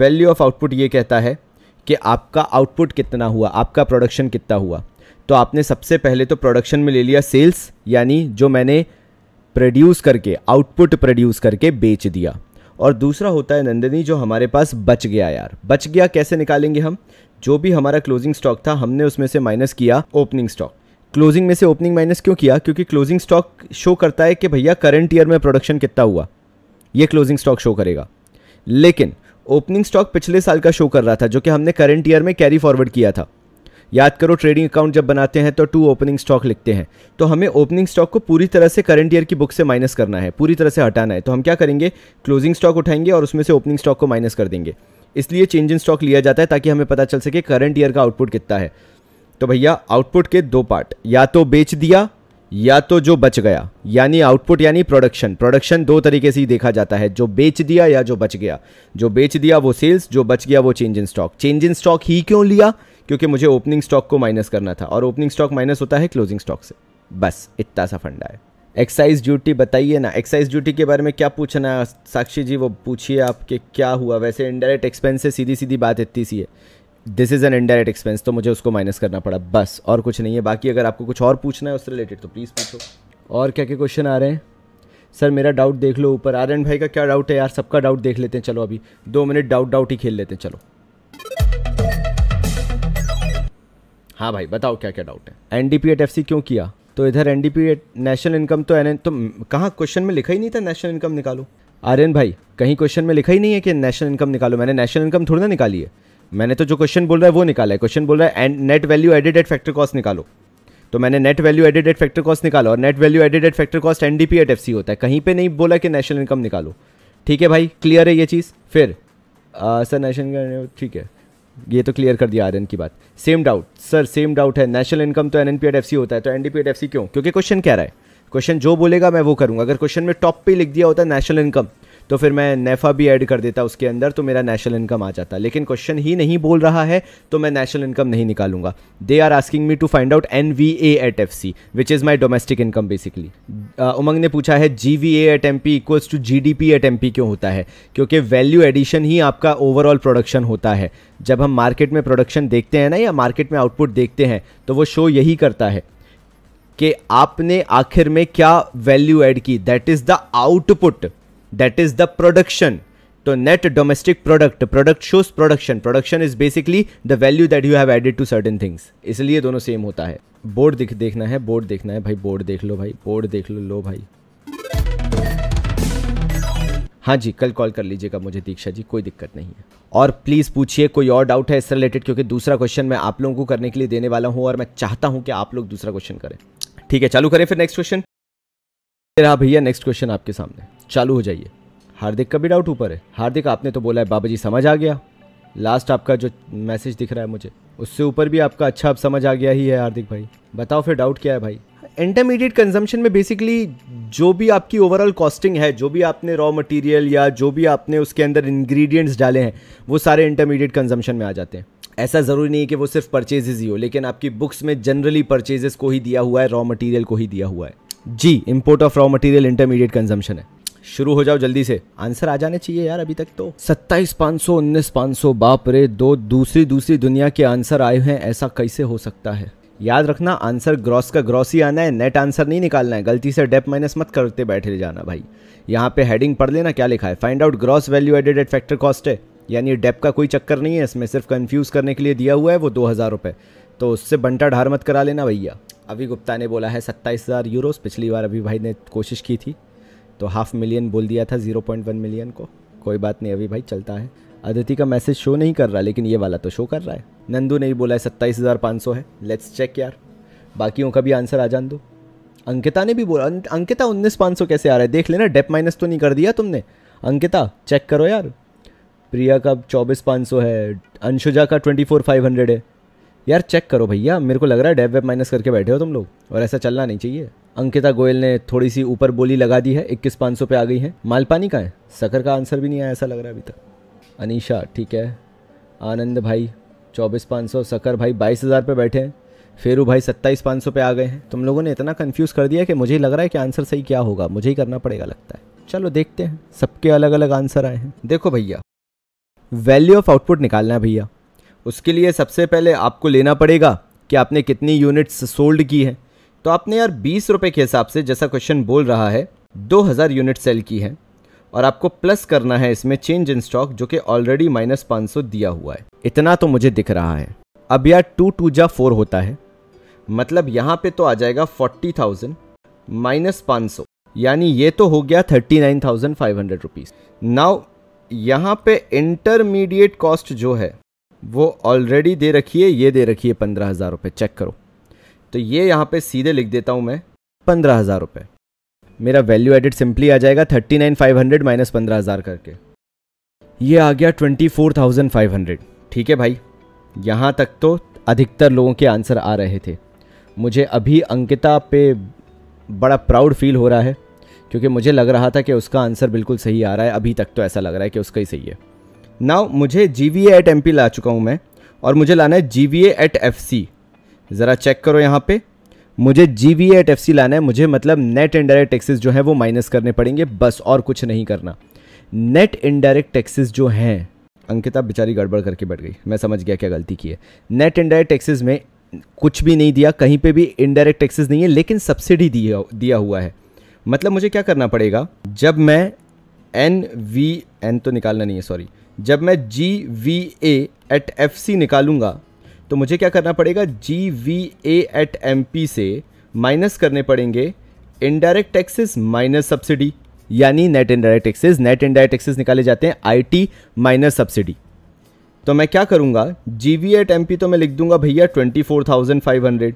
वैल्यू ऑफ आउटपुट ये कहता है कि आपका आउटपुट कितना हुआ आपका प्रोडक्शन कितना हुआ तो आपने सबसे पहले तो प्रोडक्शन में ले लिया सेल्स यानी जो मैंने प्रोड्यूस करके आउटपुट प्रोड्यूस करके बेच दिया और दूसरा होता है नंदनी जो हमारे पास बच गया यार बच गया कैसे निकालेंगे हम जो भी हमारा क्लोजिंग स्टॉक था हमने उसमें से माइनस किया ओपनिंग स्टॉक क्लोजिंग में से ओपनिंग माइनस क्यों किया क्योंकि क्लोजिंग स्टॉक शो करता है कि भैया करंट ईयर में प्रोडक्शन कितना हुआ ये क्लोजिंग स्टॉक शो करेगा लेकिन ओपनिंग स्टॉक पिछले साल का शो कर रहा था जो कि हमने करंट ईयर में कैरी फॉरवर्ड किया था याद करो ट्रेडिंग अकाउंट जब बनाते हैं तो टू ओपनिंग स्टॉक लिखते हैं तो हमें ओपनिंग स्टॉक को पूरी तरह से करंट ईयर की बुक से माइनस करना है पूरी तरह से हटाना है तो हम क्या करेंगे क्लोजिंग स्टॉक उठाएंगे और उसमें से ओपनिंग स्टॉक को माइनस कर देंगे इसलिए चेंज इन स्टॉक लिया जाता है ताकि हमें पता चल सके करंट ईयर का आउटपुट कितना है तो भैया आउटपुट के दो पार्ट या तो बेच दिया या तो जो बच गया यानी आउटपुट यानी प्रोडक्शन प्रोडक्शन दो तरीके से ही देखा जाता है जो बेच दिया या जो बच गया जो बेच दिया वो सेल्स जो बच गया वो change in stock change in stock ही क्यों लिया क्योंकि मुझे ओपनिंग स्टॉक को माइनस करना था और ओपनिंग स्टॉक माइनस होता है क्लोजिंग स्टॉक से बस इतना सा फंडा है एक्साइज ड्यूटी बताइए ना एक्साइज ड्यूटी के बारे में क्या पूछना है साक्षी जी वो पूछिए आपके क्या हुआ वैसे इनडायरेक्ट एक्सपेंस सीधी सीधी बात इतनी सी है this is an indirect expense तो मुझे उसको माइनस करना पड़ा बस और कुछ नहीं है बाकी अगर आपको कुछ और पूछना है उससे रिलेटेड तो प्लीज़ पूछो और क्या क्या क्वेश्चन आ रहे हैं सर मेरा डाउट देख लो ऊपर आर्यन भाई का क्या डाउट है यार सबका डाउट देख लेते हैं चलो अभी दो मिनट डाउट डाउट ही खेल लेते हैं चलो हाँ भाई बताओ क्या क्या डाउट है N D at F C क्यों किया तो इधर एन एट नेशनल इनकम तो एन तो कहाँ क्वेश्चन में लिखा ही नहीं था नेशनल इनकम निकालो आर्यन भाई कहीं क्वेश्चन में लिखा ही नहीं है कि नेशनल इनकम निकालो मैंने नेशनल इनकम थोड़ी ना निकाली है मैंने तो जो क्वेश्चन बोल रहा है वो निकाला है क्वेश्चन बोल रहा है and net value added at factor cost निकालो तो मैंने net value added at factor cost निकाला और net value added at factor cost NDP at F C होता है कहीं पे नहीं बोला कि नेशनल इनकम निकालो ठीक है भाई क्लियर है ये चीज़ फिर आ, सर नेशनल ठीक है ये तो क्लियर कर दिया आर्यन की बात same doubt sir same doubt है नेशनल इनकम तो N N P at F C होता है तो N D P at F C क्यों क्योंकि क्वेश्चन कह रहा है क्वेश्चन जो बोलेगा मैं वो करूँगा अगर क्वेश्चन में टॉप पे लिख दिया होता है नेशनल इनकम तो फिर मैं नेफा भी ऐड कर देता उसके अंदर तो मेरा नेशनल इनकम आ जाता लेकिन क्वेश्चन ही नहीं बोल रहा है तो मैं नेशनल इनकम नहीं निकालूंगा they are asking me to find out N V A at F C which is my domestic income basically Umang ने पूछा है G V A at M P equals to G D P at M P क्यों होता है क्योंकि value addition ही आपका overall production होता है जब हम मार्केट में प्रोडक्शन देखते हैं ना या मार्केट में आउटपुट देखते हैं तो वो शो यही करता है कि आपने आखिर में क्या वैल्यू ऐड की that is the output that is the production तो net domestic product product shows production production is basically the value that you have added to certain things इसलिए दोनों सेम होता है बोर्ड दिख देखना है बोर्ड देखना है भाई बोर्ड देख लो भाई बोर्ड देख लो लो भाई हाँ जी कल कॉल कर लीजिएगा मुझे दीक्षा जी कोई दिक्कत नहीं है और प्लीज़ पूछिए कोई और डाउट है इससे रिलेटेड क्योंकि दूसरा क्वेश्चन मैं आप लोगों को करने के लिए देने वाला हूँ और मैं चाहता हूँ कि आप लोग दूसरा क्वेश्चन करें ठीक है चालू करें फिर नेक्स्ट क्वेश्चन रहा भैया नेक्स्ट क्वेश्चन आपके सामने चालू हो जाइए हार्दिक का भी डाउट ऊपर है हार्दिक आपने तो बोला है बाबा जी समझ आ गया लास्ट आपका जो मैसेज दिख रहा है मुझे उससे ऊपर भी आपका अच्छा अब समझ आ गया ही है हार्दिक भाई बताओ फिर डाउट क्या है भाई इंटरमीडिएट कंजम्पशन में बेसिकली जो भी आपकी ओवरऑल कॉस्टिंग है जो भी आपने रॉ मटेरियल या जो भी आपने उसके अंदर इंग्रेडिएंट्स डाले हैं वो सारे इंटरमीडिएट कंजम्पशन में आ जाते हैं ऐसा ज़रूरी नहीं है कि वो सिर्फ परचेजेज ही हो लेकिन आपकी बुक्स में जनरली परचेजेस को ही दिया हुआ है रॉ मटेरियल को ही दिया हुआ है जी import of raw material intermediate consumption है शुरू हो जाओ जल्दी से आंसर आ जाने चाहिए यार अभी तक तो सत्ताईस पाँच सौ उन्नीस पाँच सौ बाप रे दो दूसरी दूसरी दुनिया के आंसर आए हैं ऐसा कैसे हो सकता है याद रखना आंसर ग्रॉस का ग्रॉस ही आना है नेट आंसर नहीं निकालना है गलती से डेप माइनस मत करते बैठे जाना भाई यहाँ पे हेडिंग पढ़ लेना क्या लिखा है find out gross value added at factor cost है यानी डेप का कोई चक्कर नहीं है इसमें सिर्फ कन्फ्यूज़ करने के लिए दिया हुआ है वो दो हज़ार रुपये तो उससे बंटा ढार मत करा लेना भैया अभी गुप्ता ने बोला है सत्ताईस हज़ार यूरोज़ पिछली बार अभी भाई ने कोशिश की थी तो हाफ मिलियन बोल दिया था ज़ीरो पॉइंट वन मिलियन को कोई बात नहीं अभी भाई चलता है अदिति का मैसेज शो नहीं कर रहा लेकिन ये वाला तो शो कर रहा है नंदू ने ही बोला है सत्ताईस हज़ार पाँच सौ है लेट्स चेक यार बाकियों का भी आंसर आ जान दो अंकिता ने भी बोला अं, अंकिता उन्नीस पाँच सौ कैसे आ रहा है देख लेना डेप माइनस तो नहीं कर दिया तुमने अंकिता चेक करो यार प्रिया का चौबीस पाँच सौ है अंशुजा का ट्वेंटी फोर फाइव हंड्रेड है यार चेक करो भैया मेरे को लग रहा है डेब वेब माइनस करके बैठे हो तुम लोग और ऐसा चलना नहीं चाहिए अंकिता गोयल ने थोड़ी सी ऊपर बोली लगा दी है इक्कीस पाँच सौ पे आ गई है मालपानी का है सकर का आंसर भी नहीं आया ऐसा लग रहा है अभी तक अनीशा ठीक है आनंद भाई चौबीस पाँच सौ सकर भाई बाईस हज़ार पे बैठे हैं फेरू भाई सत्ताईस पाँच सौ पे आ गए हैं तुम लोगों ने इतना कन्फ्यूज़ कर दिया कि मुझे लग रहा है कि आंसर सही क्या होगा मुझे ही करना पड़ेगा लगता है चलो देखते हैं सबके अलग अलग आंसर आए हैं देखो भैया वैल्यू ऑफ आउटपुट निकालना है भैया उसके लिए सबसे पहले आपको लेना पड़ेगा कि आपने कितनी यूनिट्स सोल्ड की है तो आपने यार बीस रुपये के हिसाब से जैसा क्वेश्चन बोल रहा है दो हज़ार यूनिट सेल की है और आपको प्लस करना है इसमें चेंज इन स्टॉक जो कि ऑलरेडी माइनस पाँच सौ दिया हुआ है इतना तो मुझे दिख रहा है अब यार टू टू जा फोर होता है मतलब यहाँ पे तो आ जाएगा फोर्टी थाउजेंड माइनस पाँच सौ यानी ये तो हो गया thirty nine thousand five hundred rupees now यहाँ पे इंटरमीडिएट कॉस्ट जो है वो ऑलरेडी दे रखी है ये दे रखी है पंद्रह हज़ार रुपये चेक करो तो ये यहाँ पे सीधे लिख देता हूँ मैं पंद्रह हज़ार रुपये मेरा वैल्यू एडिड सिंपली आ जाएगा thirty nine five hundred minus पंद्रह हज़ार करके ये आ गया twenty four thousand five hundred ठीक है भाई यहाँ तक तो अधिकतर लोगों के आंसर आ रहे थे मुझे अभी अंकिता पे बड़ा प्राउड फील हो रहा है क्योंकि मुझे लग रहा था कि उसका आंसर बिल्कुल सही आ रहा है अभी तक तो ऐसा लग रहा है कि उसका ही सही है नाउ मुझे G V at M P ला चुका हूँ मैं और मुझे लाना है G V at F C ज़रा चेक करो यहाँ पे मुझे G V at F C लाना है मुझे मतलब नेट इनडायरेक्ट टैक्सेस जो है वो माइनस करने पड़ेंगे बस और कुछ नहीं करना नेट इनडायरेक्ट टैक्सेस जो हैं अंकिता बेचारी गड़बड़ करके बैठ गई मैं समझ गया क्या गलती की है नेट इनडायरेक्ट टैक्सेस में कुछ भी नहीं दिया कहीं पे भी इनडायरेक्ट टैक्सेस नहीं है लेकिन सब्सिडी दिया दिया हुआ है मतलब मुझे क्या करना पड़ेगा जब मैं एन वी एन तो निकालना नहीं है सॉरी जब मैं G V A at F C निकालूंगा तो मुझे क्या करना पड़ेगा G V A at M P से माइनस करने पड़ेंगे इनडायरेक्ट टैक्सेस माइनस सब्सिडी यानी net indirect taxes net indirect taxes निकाले जाते हैं आई टी माइनस सब्सिडी तो मैं क्या करूंगा G V at M P तो मैं लिख दूंगा भैया twenty four thousand five hundred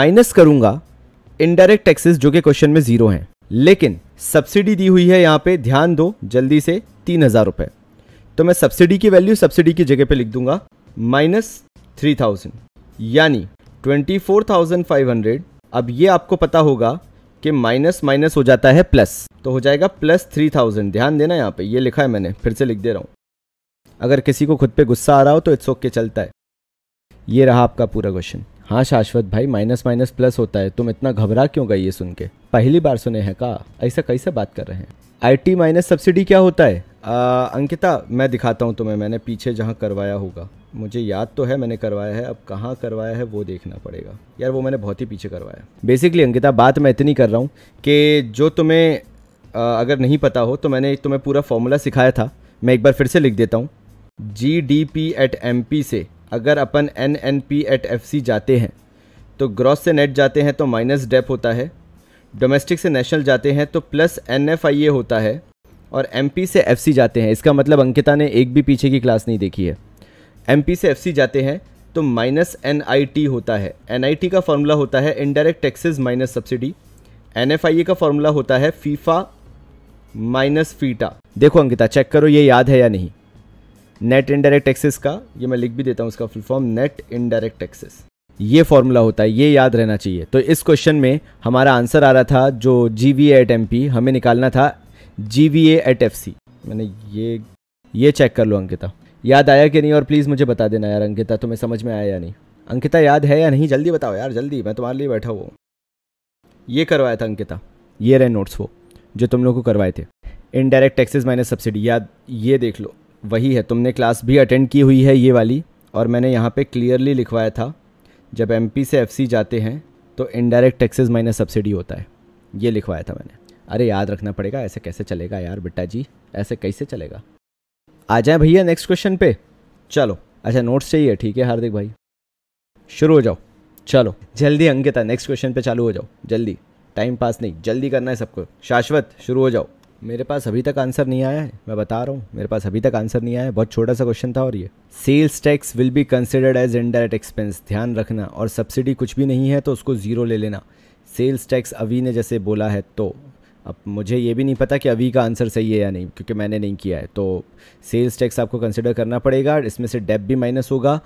minus करूंगा इनडायरेक्ट टैक्सेस जो कि क्वेश्चन में ज़ीरो हैं लेकिन सब्सिडी दी हुई है यहाँ पे ध्यान दो जल्दी से तीन हज़ार रुपये तो मैं सब्सिडी की वैल्यू सब्सिडी की जगह पे लिख दूंगा माइनस थ्री थाउजेंड यानी twenty four thousand five hundred अब ये आपको पता होगा कि माइनस माइनस हो जाता है प्लस तो हो जाएगा प्लस थ्री थाउजेंड ध्यान देना यहाँ पे ये लिखा है मैंने फिर से लिख दे रहा हूँ अगर किसी को खुद पे गुस्सा आ रहा हो तो इट्स ओके चलता है ये रहा आपका पूरा क्वेश्चन हाँ शाश्वत भाई माइनस माइनस प्लस होता है तुम इतना घबरा क्यों गई ये सुन के पहली बार सुने हैं का ऐसा कैसे बात कर रहे हैं आई टी माइनस सब्सिडी क्या होता है आ, अंकिता मैं दिखाता हूँ तुम्हें मैंने पीछे जहाँ करवाया होगा मुझे याद तो है मैंने करवाया है अब कहाँ करवाया है वो देखना पड़ेगा यार वो मैंने बहुत ही पीछे करवाया बेसिकली अंकिता बात मैं इतनी कर रहा हूँ कि जो तुम्हें आ, अगर नहीं पता हो तो मैंने तुम्हें पूरा फॉर्मूला सिखाया था मैं एक बार फिर से लिख देता हूँ G D P at M P से अगर अपन N N P at F C जाते हैं तो ग्रॉस से नेट जाते हैं तो माइनस डेप होता है डोमेस्टिक से नेशनल जाते हैं तो plus N F I A होता है और एम से एफ जाते हैं इसका मतलब अंकिता ने एक भी पीछे की क्लास नहीं देखी है एम से एफ जाते हैं तो माइनस एन होता है एन का फॉर्मूला होता है indirect taxes minus subsidy N का फॉर्मूला होता है फीफा माइनस फीटा देखो अंकिता चेक करो ये याद है या नहीं नेट इनडायरेक्ट टैक्सेस का ये मैं लिख भी देता हूँ उसका full form net indirect taxes ये फॉर्मूला होता है ये याद रहना चाहिए तो इस क्वेश्चन में हमारा आंसर आ रहा था जो G V at M P हमें निकालना था G V A at F C मैंने ये ये चेक कर लो अंकिता याद आया कि नहीं और प्लीज़ मुझे बता देना यार अंकिता तुम्हें समझ में आया या नहीं अंकिता याद है या नहीं जल्दी बताओ यार जल्दी मैं तुम्हारे लिए बैठा हुआ ये करवाया था अंकिता ये रहे नोट्स वो जो तुम लोग को करवाए थे इनडायरेक्ट टैक्सेस माइनस सब्सिडी याद ये देख लो वही है तुमने क्लास भी अटेंड की हुई है ये वाली और मैंने यहाँ पे क्लियरली लिखवाया था जब एमपी से एफसी जाते हैं तो इनडायरेक्ट टैक्सेस माइनस सब्सिडी होता है ये लिखवाया था मैंने अरे याद रखना पड़ेगा ऐसे कैसे चलेगा यार बेटा जी ऐसे कैसे चलेगा आ जाए भैया नेक्स्ट क्वेश्चन पे चलो अच्छा नोट्स चाहिए ठीक है हार्दिक भाई शुरू हो जाओ चलो जल्दी अंकिता नेक्स्ट क्वेश्चन पे चालू हो जाओ जल्दी टाइम पास नहीं जल्दी करना है सबको शाश्वत शुरू हो जाओ मेरे पास अभी तक आंसर नहीं आया है मैं बता रहा हूँ मेरे पास अभी तक आंसर नहीं आया है बहुत छोटा सा क्वेश्चन था और ये sales tax will be considered as indirect expense ध्यान रखना और सब्सिडी कुछ भी नहीं है तो उसको ज़ीरो ले लेना सेल्स टैक्स अभी ने जैसे बोला है तो अब मुझे ये भी नहीं पता कि अभी का आंसर सही है या नहीं क्योंकि मैंने नहीं किया है तो सेल्स टैक्स आपको कंसिडर करना पड़ेगा इसमें से डेप भी माइनस होगा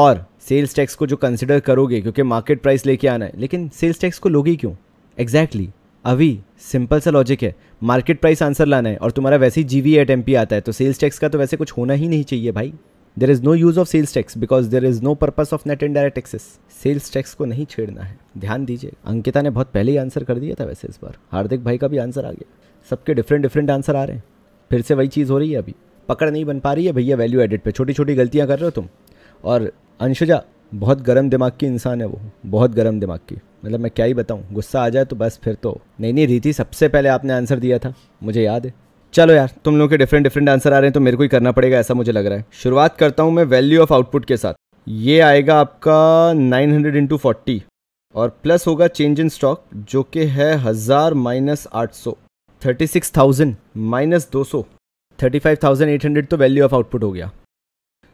और सेल्स टैक्स को जो कंसिडर करोगे क्योंकि मार्केट प्राइस लेके आना है लेकिन सेल्स टैक्स को लोगे क्यों एग्जैक्टली exactly. अभी सिंपल सा लॉजिक है मार्केट प्राइस आंसर लाना है और तुम्हारा वैसे ही जीवी एट एमपी आता है तो सेल्स टैक्स का तो वैसे कुछ होना ही नहीं चाहिए भाई there is no use of sales tax because there is no purpose of net indirect taxes sales tax को नहीं छेड़ना है ध्यान दीजिए अंकिता ने बहुत पहले ही आंसर कर दिया था वैसे इस बार हार्दिक भाई का भी आंसर आ गया सबके डिफरेंट डिफरेंट आंसर आ रहे हैं फिर से वही चीज़ हो रही है अभी पकड़ नहीं बन पा रही है भैया वैल्यू एडिट पे छोटी छोटी गलतियां कर रहे हो तुम और अंशुजा बहुत गर्म दिमाग की इंसान है वो बहुत गर्म दिमाग की मतलब मैं क्या ही बताऊँ गुस्सा आ जाए तो बस फिर तो नहीं नहीं रीति सबसे पहले आपने आंसर दिया था मुझे याद है चलो यार तुम लोगों के डिफरेंट डिफरेंट आंसर आ रहे हैं तो मेरे को ही करना पड़ेगा ऐसा मुझे लग रहा है शुरुआत करता हूँ मैं वैल्यू ऑफ आउटपुट के साथ ये आएगा आपका 900 हंड्रेड इंटू फोर्टी और प्लस होगा चेंज इन स्टॉक जो कि है हज़ार माइनस आठ सौ थर्टी सिक्स थाउजेंड माइनस दो सौ thirty five thousand eight hundred तो वैल्यू ऑफ आउटपुट हो गया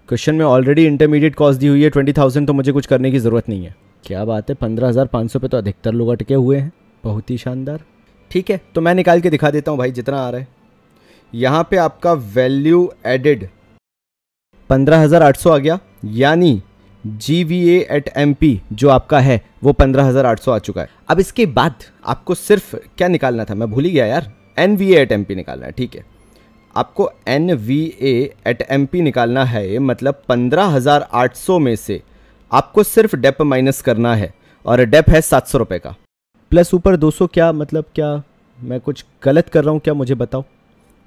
क्वेश्चन में ऑलरेडी इंटरमीडिएट कॉस्ट दी हुई है ट्वेंटी थाउजेंड तो मुझे कुछ करने की ज़रूरत नहीं है क्या बात है पंद्रह हज़ार पाँच सौ पे तो अधिकतर लोग अटके हुए हैं बहुत ही शानदार ठीक है तो मैं निकाल के दिखा देता हूँ भाई जितना आ रहा है यहाँ पे आपका वैल्यू एडेड 15,800 आ गया यानी G V A at M P जो आपका है वो 15,800 आ चुका है अब इसके बाद आपको सिर्फ क्या निकालना था मैं भूल ही गया यार N V at M P निकालना है ठीक है आपको N V at M P निकालना है मतलब 15,800 में से आपको सिर्फ डेप माइनस करना है और डेप है सात सौ का प्लस ऊपर 200 क्या मतलब क्या मैं कुछ गलत कर रहा हूँ क्या मुझे बताओ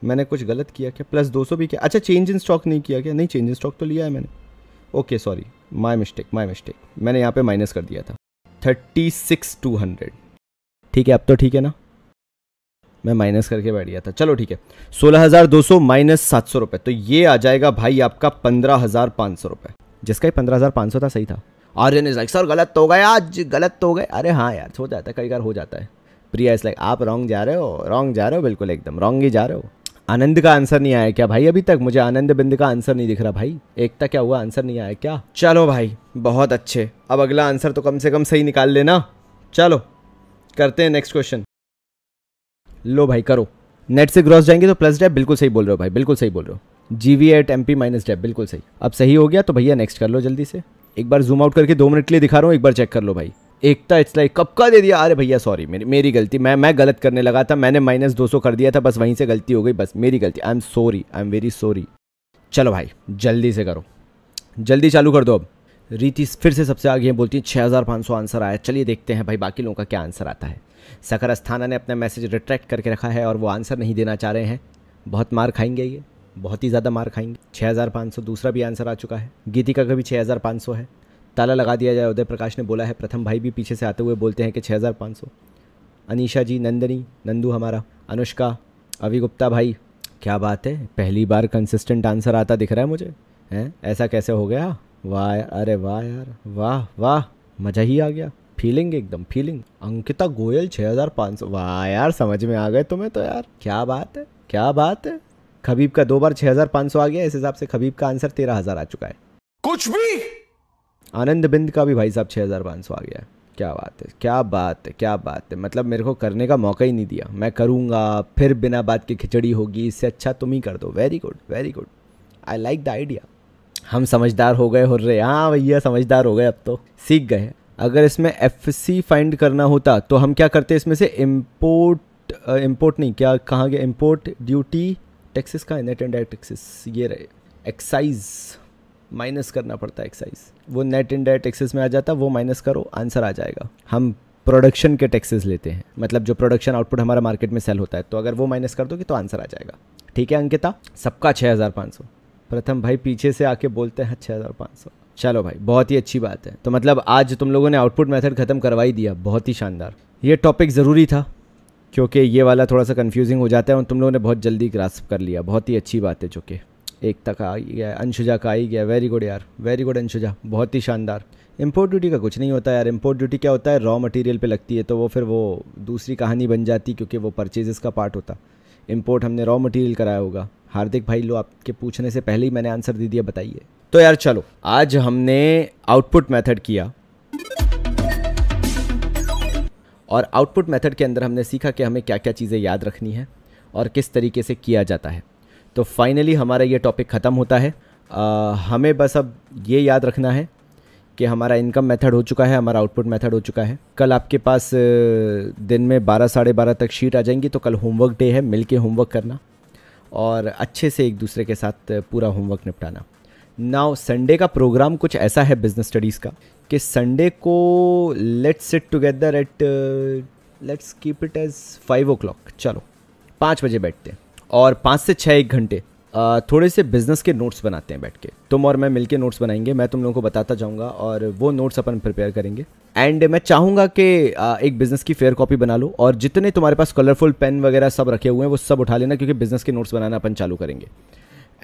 मैंने कुछ गलत किया क्या प्लस दो भी किया अच्छा चेंज इन स्टॉक नहीं किया क्या नहीं चेंज इन स्टॉक तो लिया है मैंने okay sorry my mistake my mistake मैंने यहाँ पे माइनस कर दिया था थर्टी सिक्स टू हंड्रेड ठीक है अब तो ठीक है ना मैं माइनस करके बैठ गया था चलो ठीक है सोलह हज़ार दो सौ माइनस सात सौ रुपये तो ये आ जाएगा भाई आपका पंद्रह हज़ार पाँच सौ रुपये जिसका ही पंद्रह हज़ार पाँच सौ था सही था आर्यन इज लाइक सर गलत तो हो गया आज गलत तो हो गए अरे हाँ यार हो जाता है कई बार हो जाता है प्रिया इज लाइक आप रॉन्ग जा रहे हो रॉन्ग जा रहे हो बिल्कुल एकदम रॉन्ग ही जा रहे हो आनंद का आंसर नहीं आया क्या भाई अभी तक मुझे आनंद बिंद का आंसर नहीं दिख रहा भाई एकता क्या हुआ आंसर नहीं आया क्या चलो भाई बहुत अच्छे अब अगला आंसर तो कम से कम सही निकाल लेना चलो करते हैं नेक्स्ट क्वेश्चन लो भाई करो नेट से ग्रॉस जाएंगे तो प्लस डेप बिल्कुल सही बोल रहे हो भाई बिल्कुल सही बोल रहे हो G V at M P minus dep बिल्कुल सही अब सही हो गया तो भैया नेक्स्ट कर लो जल्दी से एक बार जूम आउट करके दो मिनट के लिए दिखा रहा हूँ एक बार चेक कर लो भाई एकता इट्स लाइक कब का दे दिया अरे भैया सॉरी मेरी मेरी गलती मैं मैं गलत करने लगा था मैंने माइनस दो सौ कर दिया था बस वहीं से गलती हो गई बस मेरी गलती I am sorry I am very sorry चलो भाई जल्दी से करो जल्दी चालू कर दो अब रीति फिर से सबसे आगे बोलती है छः हज़ार पाँच सौ आंसर आया चलिए देखते हैं भाई बाकी लोगों का क्या आंसर आता है सकर अस्थाना ने अपना मैसेज रिट्रैक्ट करके रखा है और वो आंसर नहीं देना चाह रहे हैं बहुत मार खाएंगे ये बहुत ही ज़्यादा मार खाएंगे 6500 दूसरा भी आंसर आ चुका है गीतिका का भी 6500 है ताला लगा दिया जाए उदय प्रकाश ने बोला है प्रथम भाई भी पीछे से आते हुए बोलते हैं कि छः हज़ार पाँच सौ अनिशा जी नंदनी नंदू हमारा अनुष्का अवि गुप्ता भाई क्या बात है पहली बार कंसिस्टेंट आंसर आता दिख रहा है मुझे हैं ऐसा कैसे हो गया वाह अरे वाह यार वाह वाह मज़ा ही आ गया फीलिंग एकदम फीलिंग अंकिता गोयल छः हज़ार पाँच सौ वाह यार समझ में आ गए तुम्हें तो यार क्या बात है क्या बात है खबीब का दो बार छः हज़ार पाँच सौ आ गया इस हिसाब से खबीब का आंसर तेरह हज़ार आ चुका है कुछ भी आनंद बिंद का भी भाई साहब छः हज़ार पाँच सौ आ गया क्या बात है क्या बात है क्या बात है मतलब मेरे को करने का मौका ही नहीं दिया मैं करूँगा फिर बिना बात के खिचड़ी होगी इससे अच्छा तुम ही कर दो very good very good I like the idea हम समझदार हो गए रहे हाँ भैया समझदार हो गए अब तो सीख गए अगर इसमें एफ सी फाइंड करना होता तो हम क्या करते इसमें से इम्पोर्ट इम्पोर्ट नहीं क्या कहाँ गया इम्पोर्ट ड्यूटी टैक्सेस का नेट एंड टैक्सेस ये रहे एक्साइज माइनस करना पड़ता है एक्साइज वो नेट इन डायरेक्ट टैक्सेस में आ जाता है वो माइनस करो आंसर आ जाएगा हम प्रोडक्शन के टैक्सेस लेते हैं मतलब जो प्रोडक्शन आउटपुट हमारा मार्केट में सेल होता है तो अगर वो माइनस कर दोगे तो आंसर आ जाएगा ठीक है अंकिता सबका छः हज़ार पाँच सौ प्रथम भाई पीछे से आके बोलते हैं छः हज़ार पाँच सौ चलो भाई बहुत ही अच्छी बात है तो मतलब आज तुम लोगों ने आउटपुट मेथड ख़त्म करवा ही दिया बहुत ही शानदार ये टॉपिक ज़रूरी था क्योंकि ये वाला थोड़ा सा कन्फ्यूजिंग हो जाता है और तुम लोगों ने बहुत जल्दी ग्रास्प कर लिया बहुत ही अच्छी बात है चूँकि एकता का आ गया अंशुजा का आ गया वेरी गुड यार वेरी गुड अंशुजा बहुत ही शानदार इम्पोर्ट ड्यूटी का कुछ नहीं होता यार इम्पोर्ट ड्यूटी क्या होता है रॉ मटेरियल पे लगती है तो वो फिर वो दूसरी कहानी बन जाती क्योंकि वो परचेजेस का पार्ट होता इम्पोर्ट हमने रॉ मटेरियल कराया होगा हार्दिक भाई लो आपके पूछने से पहले ही मैंने आंसर दे दिया बताइए तो यार चलो आज हमने आउटपुट मेथड किया और आउटपुट मेथड के अंदर हमने सीखा कि हमें क्या क्या चीज़ें याद रखनी है और किस तरीके से किया जाता है तो फाइनली हमारा ये टॉपिक ख़त्म होता है आ, हमें बस अब ये याद रखना है कि हमारा इनकम मेथड हो चुका है हमारा आउटपुट मेथड हो चुका है कल आपके पास दिन में बारह साढ़े बारह तक शीट आ जाएंगी तो कल होमवर्क डे है मिल के होमवर्क करना और अच्छे से एक दूसरे के साथ पूरा होमवर्क निपटाना नाउ संडे का प्रोग्राम कुछ ऐसा है बिजनेस स्टडीज़ का कि संडे को let's sit together at let's keep it as five o'clock चलो पाँच बजे बैठते हैं और पाँच से छः एक घंटे थोड़े से बिजनेस के नोट्स बनाते हैं बैठ के तुम और मैं मिलके नोट्स बनाएंगे मैं तुम लोगों को बताता जाऊंगा और वो नोट्स अपन प्रिपेयर करेंगे एंड मैं चाहूंगा कि एक बिजनेस की फेयर कॉपी बना लो और जितने तुम्हारे पास कलरफुल पेन वगैरह सब रखे हुए हैं वो सब उठा लेना क्योंकि बिजनेस के नोट्स बनाना अपन चालू करेंगे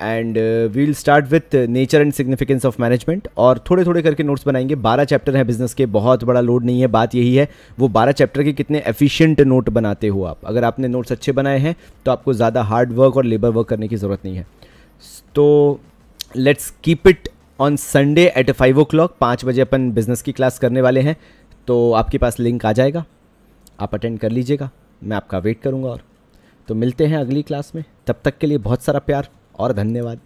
and we'll start with nature and significance of management और थोड़े थोड़े करके नोट्स बनाएंगे बारह चैप्टर हैं बिजनेस के बहुत बड़ा लोड नहीं है बात यही है वो बारह चैप्टर के कितने एफिशिएंट नोट बनाते हो आप अगर आपने नोट्स अच्छे बनाए हैं तो आपको ज़्यादा हार्ड वर्क और लेबर वर्क करने की ज़रूरत नहीं है तो let's keep it on Sunday at five o'clock पाँच बजे अपन बिजनेस की क्लास करने वाले हैं तो आपके पास लिंक आ जाएगा आप अटेंड कर लीजिएगा मैं आपका वेट करूँगा और तो मिलते हैं अगली क्लास में तब तक के लिए बहुत सारा प्यार और धन्यवाद